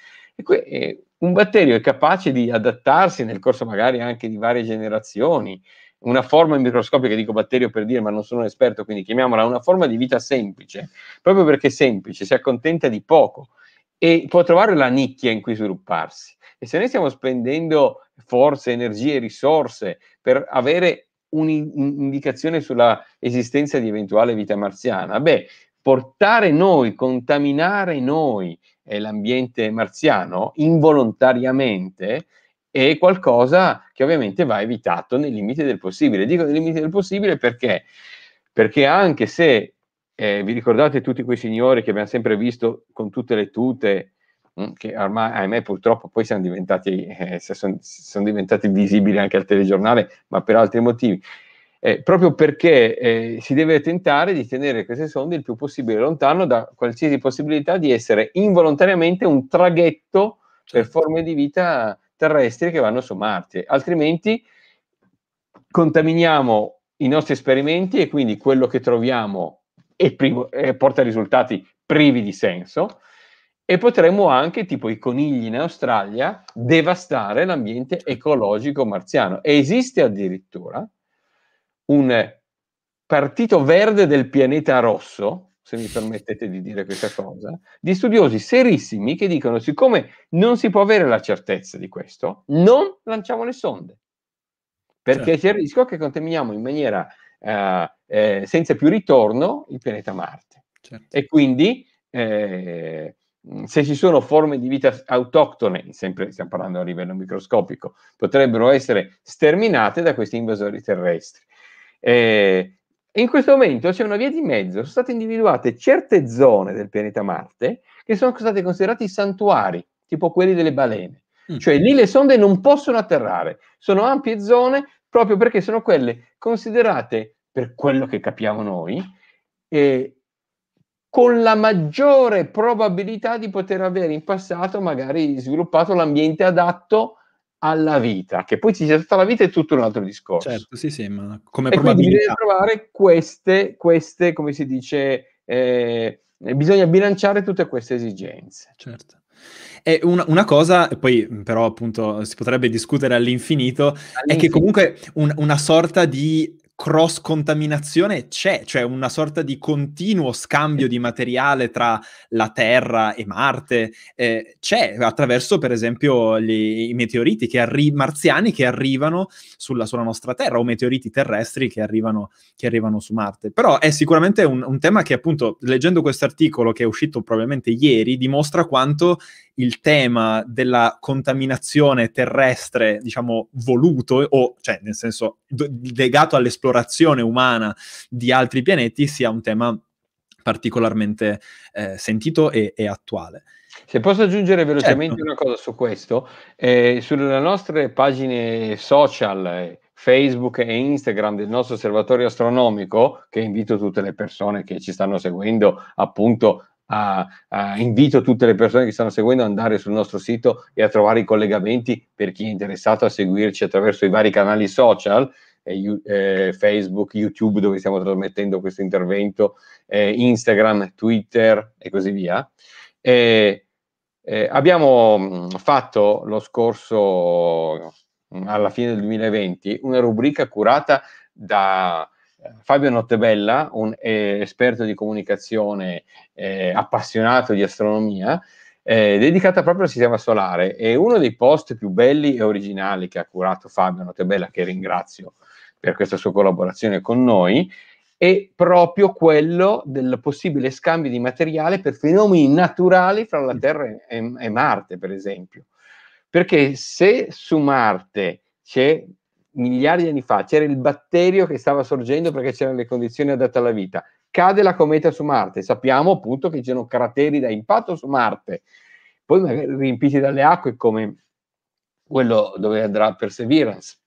un batterio è capace di adattarsi nel corso magari anche di varie generazioni. Una forma microscopica, dico batterio per dire, ma non sono un esperto, quindi chiamiamola una forma di vita semplice, proprio perché semplice, si accontenta di poco e può trovare la nicchia in cui svilupparsi. E se noi stiamo spendendo forze, energie, risorse per avere un'indicazione sulla esistenza di eventuale vita marziana, beh, portare noi, contaminare noi eh, l'ambiente marziano involontariamente è qualcosa che ovviamente va evitato nei limiti del possibile. Dico nei limiti del possibile perché? Perché anche se eh, vi ricordate tutti quei signori che abbiamo sempre visto con tutte le tute, mm, che ormai, ahimè, purtroppo poi sono diventati, eh, sono, sono diventati visibili anche al telegiornale, ma per altri motivi eh, proprio perché eh, si deve tentare di tenere queste sonde il più possibile lontano da qualsiasi possibilità di essere involontariamente un traghetto per certo. forme di vita terrestri che vanno su Marte, altrimenti contaminiamo i nostri esperimenti e quindi quello che troviamo è primo, è porta risultati privi di senso e potremmo anche, tipo i conigli in Australia, devastare l'ambiente certo. ecologico marziano. E esiste addirittura un partito verde del pianeta rosso, se mi permettete di dire questa cosa, di studiosi serissimi che dicono siccome non si può avere la certezza di questo, non lanciamo le sonde, perché certo. c'è il rischio che contaminiamo in maniera eh, eh, senza più ritorno il pianeta Marte. Certo. E quindi eh, se ci sono forme di vita autoctone, sempre stiamo parlando a livello microscopico, potrebbero essere sterminate da questi invasori terrestri. Eh, in questo momento c'è una via di mezzo, sono state individuate certe zone del pianeta Marte che sono state considerate santuari, tipo quelli delle balene. Mm. Cioè lì le sonde non possono atterrare, sono ampie zone proprio perché sono quelle considerate, per quello che capiamo noi, eh, con la maggiore probabilità di poter avere in passato magari sviluppato l'ambiente adatto alla vita, che poi ci sia tutta la vita è tutto un altro discorso. Certo, sì, sì, ma come e probabilità. bisogna trovare queste, queste, come si dice, eh, bisogna bilanciare tutte queste esigenze. Certo. E una, una, cosa, poi però appunto si potrebbe discutere all'infinito, all'infinito. è che comunque un, una sorta di cross contaminazione c'è, cioè una sorta di continuo scambio di materiale tra la Terra e Marte, eh, c'è attraverso per esempio gli, i meteoriti che arri- marziani che arrivano sulla, sulla, nostra Terra o meteoriti terrestri che arrivano, che arrivano su Marte. Però è sicuramente un, un tema che appunto leggendo questo articolo che è uscito probabilmente ieri dimostra quanto il tema della contaminazione terrestre, diciamo, voluto, o cioè nel senso do- legato all'esplorazione umana di altri pianeti, sia un tema particolarmente eh, sentito e, e attuale. Se posso aggiungere velocemente certo. una cosa su questo, eh, sulle nostre pagine social, eh, Facebook e Instagram del nostro osservatorio astronomico, che invito tutte le persone che ci stanno seguendo appunto a, a, invito tutte le persone che stanno seguendo ad andare sul nostro sito e a trovare i collegamenti per chi è interessato a seguirci attraverso i vari canali social. Eh, eh, Facebook, YouTube dove stiamo trasmettendo questo intervento, eh, Instagram, Twitter e così via. Eh, abbiamo fatto lo scorso, alla fine del 2020, una rubrica curata da Fabio Nottebella, un eh, esperto di comunicazione eh, appassionato di astronomia, eh, dedicata proprio al sistema solare. E uno dei post più belli e originali che ha curato Fabio Nottebella, che ringrazio per questa sua collaborazione con noi, è proprio quello del possibile scambio di materiale per fenomeni naturali fra la Terra e, e Marte, per esempio. Perché se su Marte c'è miliardi di anni fa c'era il batterio che stava sorgendo perché c'erano le condizioni adatte alla vita. Cade la cometa su Marte, sappiamo appunto che c'erano crateri da impatto su Marte, poi magari riempiti dalle acque come quello dove andrà Perseverance,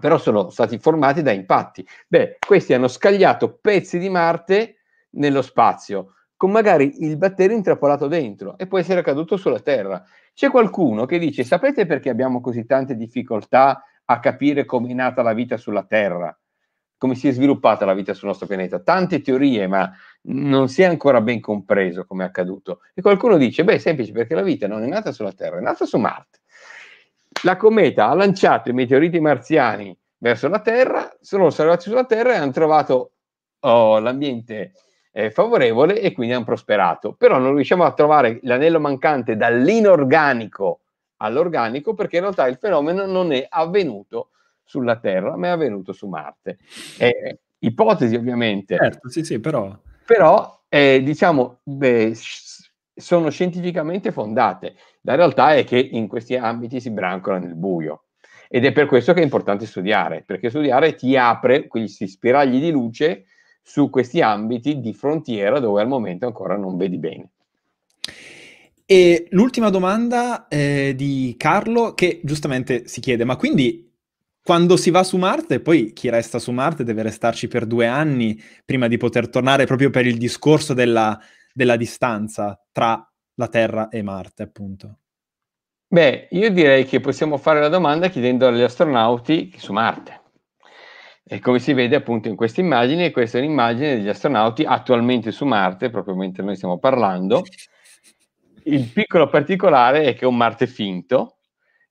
però sono stati formati da impatti. Beh, questi hanno scagliato pezzi di Marte nello spazio, con magari il batterio intrappolato dentro e può essere caduto sulla Terra. C'è qualcuno che dice, sapete perché abbiamo così tante difficoltà a capire come è nata la vita sulla Terra, come si è sviluppata la vita sul nostro pianeta. Tante teorie, ma non si è ancora ben compreso come è accaduto. E qualcuno dice, beh, è semplice perché la vita non è nata sulla Terra, è nata su Marte. La cometa ha lanciato i meteoriti marziani verso la Terra, sono arrivati sulla Terra e hanno trovato oh, l'ambiente eh, favorevole e quindi hanno prosperato. Però non riusciamo a trovare l'anello mancante dall'inorganico all'organico perché in realtà il fenomeno non è avvenuto sulla Terra, ma è avvenuto su Marte. Eh, ipotesi ovviamente. Certo, sì, sì, però... Però, eh, diciamo, beh, sono scientificamente fondate. La realtà è che in questi ambiti si brancola nel buio. Ed è per questo che è importante studiare, perché studiare ti apre questi spiragli di luce su questi ambiti di frontiera dove al momento ancora non vedi bene. E l'ultima domanda eh, di Carlo che giustamente si chiede, ma quindi quando si va su Marte, poi chi resta su Marte deve restarci per due anni prima di poter tornare proprio per il discorso della, della distanza tra la Terra e Marte, appunto. Beh, io direi che possiamo fare la domanda chiedendo agli astronauti su Marte. E come si vede appunto in questa immagine, questa è un'immagine degli astronauti attualmente su Marte, proprio mentre noi stiamo parlando il piccolo particolare è che è un Marte finto,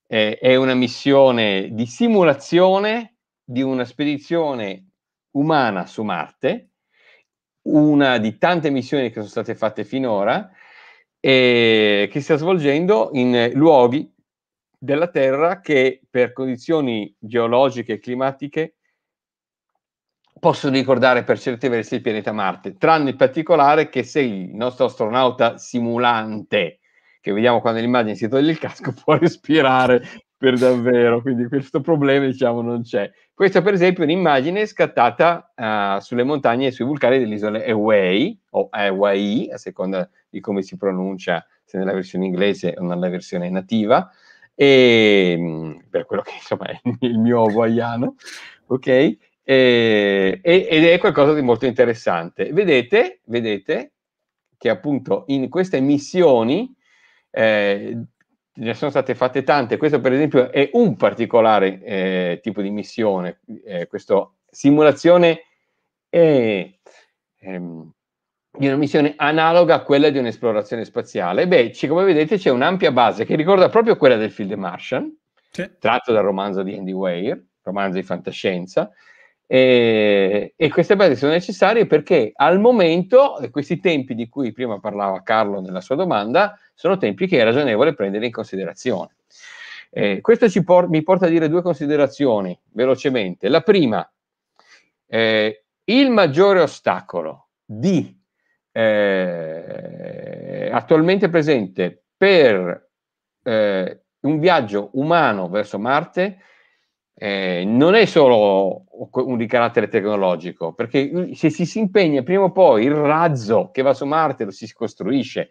eh, è una missione di simulazione di una spedizione umana su Marte, una di tante missioni che sono state fatte finora, e che sta svolgendo in luoghi della Terra che per condizioni geologiche e climatiche posso ricordare per certi versi il pianeta Marte, tranne in particolare che se il nostro astronauta simulante, che vediamo quando l'immagine si toglie il casco, può respirare per davvero, quindi questo problema diciamo non c'è. Questa per esempio è un'immagine scattata uh, sulle montagne e sui vulcani dell'isola Hawaii, o Hawaii, a seconda di come si pronuncia, se nella versione inglese o nella versione nativa, e ehm, per quello che insomma è il mio hawaiano, ok? Eh, e, ed è qualcosa di molto interessante. Vedete, vedete che appunto in queste missioni eh, ne sono state fatte tante. Questo, per esempio, è un particolare eh, tipo di missione, eh, questa simulazione è ehm, di una missione analoga a quella di un'esplorazione spaziale. Beh, c- come vedete, c'è un'ampia base che ricorda proprio quella del Field Martian, sì. tratto dal romanzo di Andy Weir, romanzo di fantascienza, e, e, queste basi sono necessarie perché al momento questi tempi di cui prima parlava Carlo nella sua domanda sono tempi che è ragionevole prendere in considerazione. Eh, questo por- mi porta a dire due considerazioni velocemente. La prima, eh, il maggiore ostacolo di, eh, attualmente presente per eh, un viaggio umano verso Marte eh, non è solo un di carattere tecnologico, perché se si, si, impegna prima o poi il razzo che va su Marte lo si costruisce,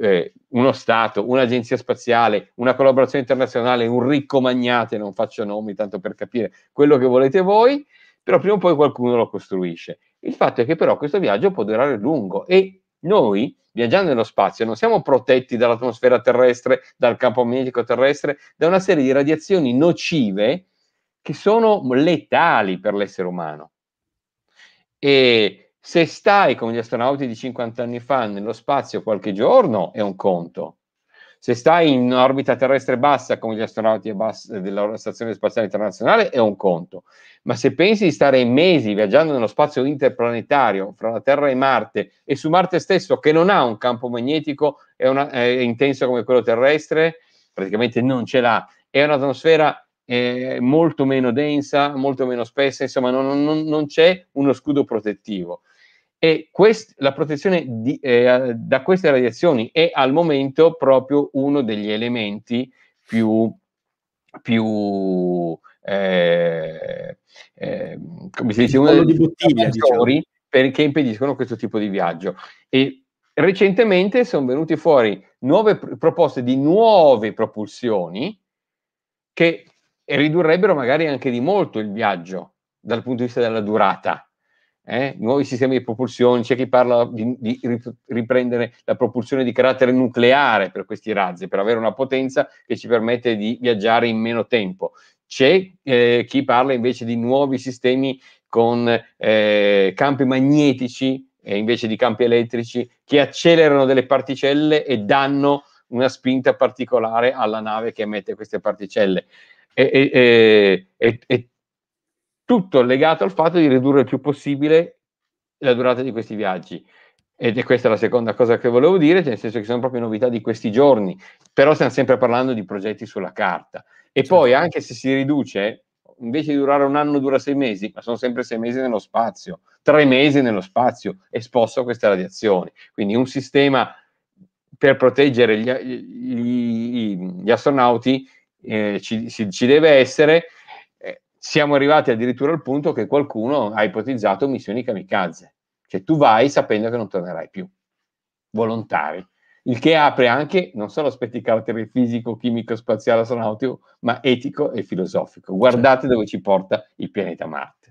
eh, uno Stato, un'agenzia spaziale, una collaborazione internazionale, un ricco magnate, non faccio nomi tanto per capire quello che volete voi, però prima o poi qualcuno lo costruisce. Il fatto è che però questo viaggio può durare lungo e noi viaggiando nello spazio non siamo protetti dall'atmosfera terrestre, dal campo magnetico terrestre, da una serie di radiazioni nocive che sono letali per l'essere umano. E se stai con gli astronauti di 50 anni fa nello spazio qualche giorno è un conto. Se stai in orbita terrestre bassa con gli astronauti della Stazione Spaziale Internazionale è un conto. Ma se pensi di stare mesi viaggiando nello spazio interplanetario fra la Terra e Marte e su Marte stesso che non ha un campo magnetico è, una, è intenso come quello terrestre, praticamente non ce l'ha, è un'atmosfera eh, molto meno densa, molto meno spessa, insomma non, non, non c'è uno scudo protettivo. E quest, la protezione di, eh, da queste radiazioni è al momento proprio uno degli elementi più, più eh, eh, come si dice, uno dei fattori diciamo. perché impediscono questo tipo di viaggio. E recentemente sono venute fuori nuove proposte di nuove propulsioni che e ridurrebbero magari anche di molto il viaggio dal punto di vista della durata. Eh? Nuovi sistemi di propulsione, c'è chi parla di, di riprendere la propulsione di carattere nucleare per questi razzi, per avere una potenza che ci permette di viaggiare in meno tempo. C'è eh, chi parla invece di nuovi sistemi con eh, campi magnetici invece di campi elettrici che accelerano delle particelle e danno una spinta particolare alla nave che emette queste particelle è, è, è, è tutto legato al fatto di ridurre il più possibile la durata di questi viaggi. Ed è questa la seconda cosa che volevo dire, cioè nel senso che sono proprio novità di questi giorni, però stiamo sempre parlando di progetti sulla carta. E certo. poi anche se si riduce, invece di durare un anno dura sei mesi, ma sono sempre sei mesi nello spazio, tre mesi nello spazio esposto a queste radiazioni. Quindi un sistema per proteggere gli, gli, gli astronauti eh, ci, ci, ci, deve essere, eh, siamo arrivati addirittura al punto che qualcuno ha ipotizzato missioni kamikaze, cioè tu vai sapendo che non tornerai più, volontari, il che apre anche non solo aspetti di carattere fisico, chimico, spaziale, astronautico, ma etico e filosofico. Guardate certo. dove ci porta il pianeta Marte.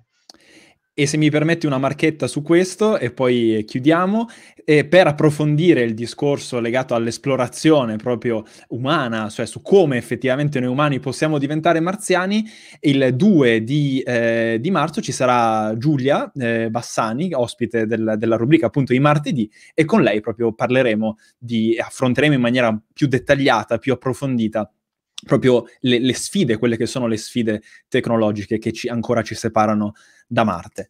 E se mi permetti una marchetta su questo e poi chiudiamo, eh, per approfondire il discorso legato all'esplorazione proprio umana, cioè su come effettivamente noi umani possiamo diventare marziani, il 2 di, eh, di marzo ci sarà Giulia eh, Bassani, ospite del, della rubrica appunto di martedì, e con lei proprio parleremo di, affronteremo in maniera più dettagliata, più approfondita proprio le, le, sfide, quelle che sono le sfide tecnologiche che ci, ancora ci separano da Marte.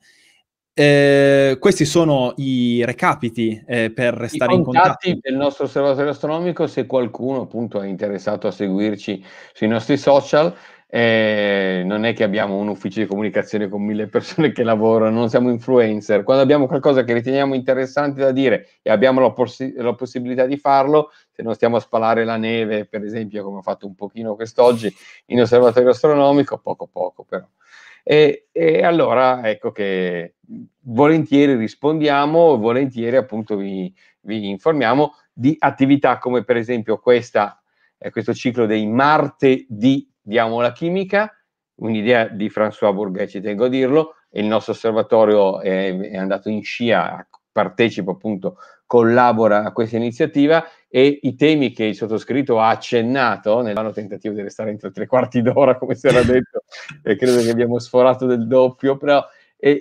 Eh, questi sono i recapiti eh, per restare in contatto del nostro osservatorio astronomico. Se qualcuno appunto è interessato a seguirci sui nostri social, eh, non è che abbiamo un ufficio di comunicazione con mille persone che lavorano, non siamo influencer. Quando abbiamo qualcosa che riteniamo interessante da dire e abbiamo la, possi- la possibilità di farlo, se non stiamo a spalare la neve, per esempio, come ho fatto un pochino quest'oggi in osservatorio astronomico, poco poco però. E, e allora ecco che volentieri rispondiamo, volentieri appunto vi, vi informiamo di attività come per esempio questa eh, questo ciclo dei martedì diamo la chimica, un'idea di François Bourget, ci tengo a dirlo, il nostro osservatorio è, è andato in scia, partecipa appunto, collabora a questa iniziativa e i temi che il sottoscritto ha accennato nell'anno tentativo di restare entro tre quarti d'ora, come si era detto, e credo che abbiamo sforato del doppio, però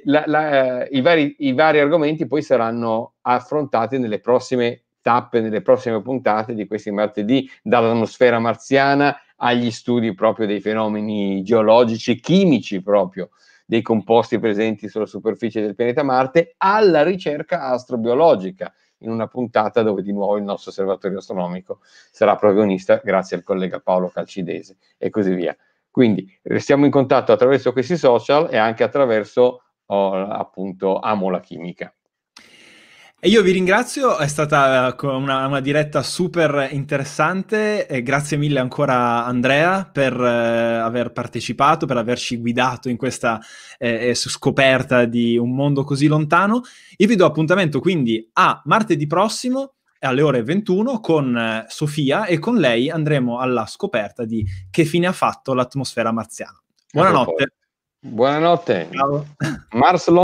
la, la, eh, i, vari, i vari argomenti poi saranno affrontati nelle prossime tappe, nelle prossime puntate di questi martedì, dall'atmosfera marziana agli studi proprio dei fenomeni geologici e chimici proprio dei composti presenti sulla superficie del pianeta Marte alla ricerca astrobiologica in una puntata dove di nuovo il nostro osservatorio astronomico sarà protagonista grazie al collega Paolo Calcidese e così via. Quindi restiamo in contatto attraverso questi social e anche attraverso oh, appunto Amo la Chimica. E io vi ringrazio, è stata ecco, una, una diretta super interessante, e grazie mille ancora Andrea per eh, aver partecipato, per averci guidato in questa eh, scoperta di un mondo così lontano. Io vi do appuntamento quindi a martedì prossimo alle ore 21 con eh, Sofia e con lei andremo alla scoperta di che fine ha fatto l'atmosfera marziana. Ecco Buonanotte. Buonanotte. Ciao. Mars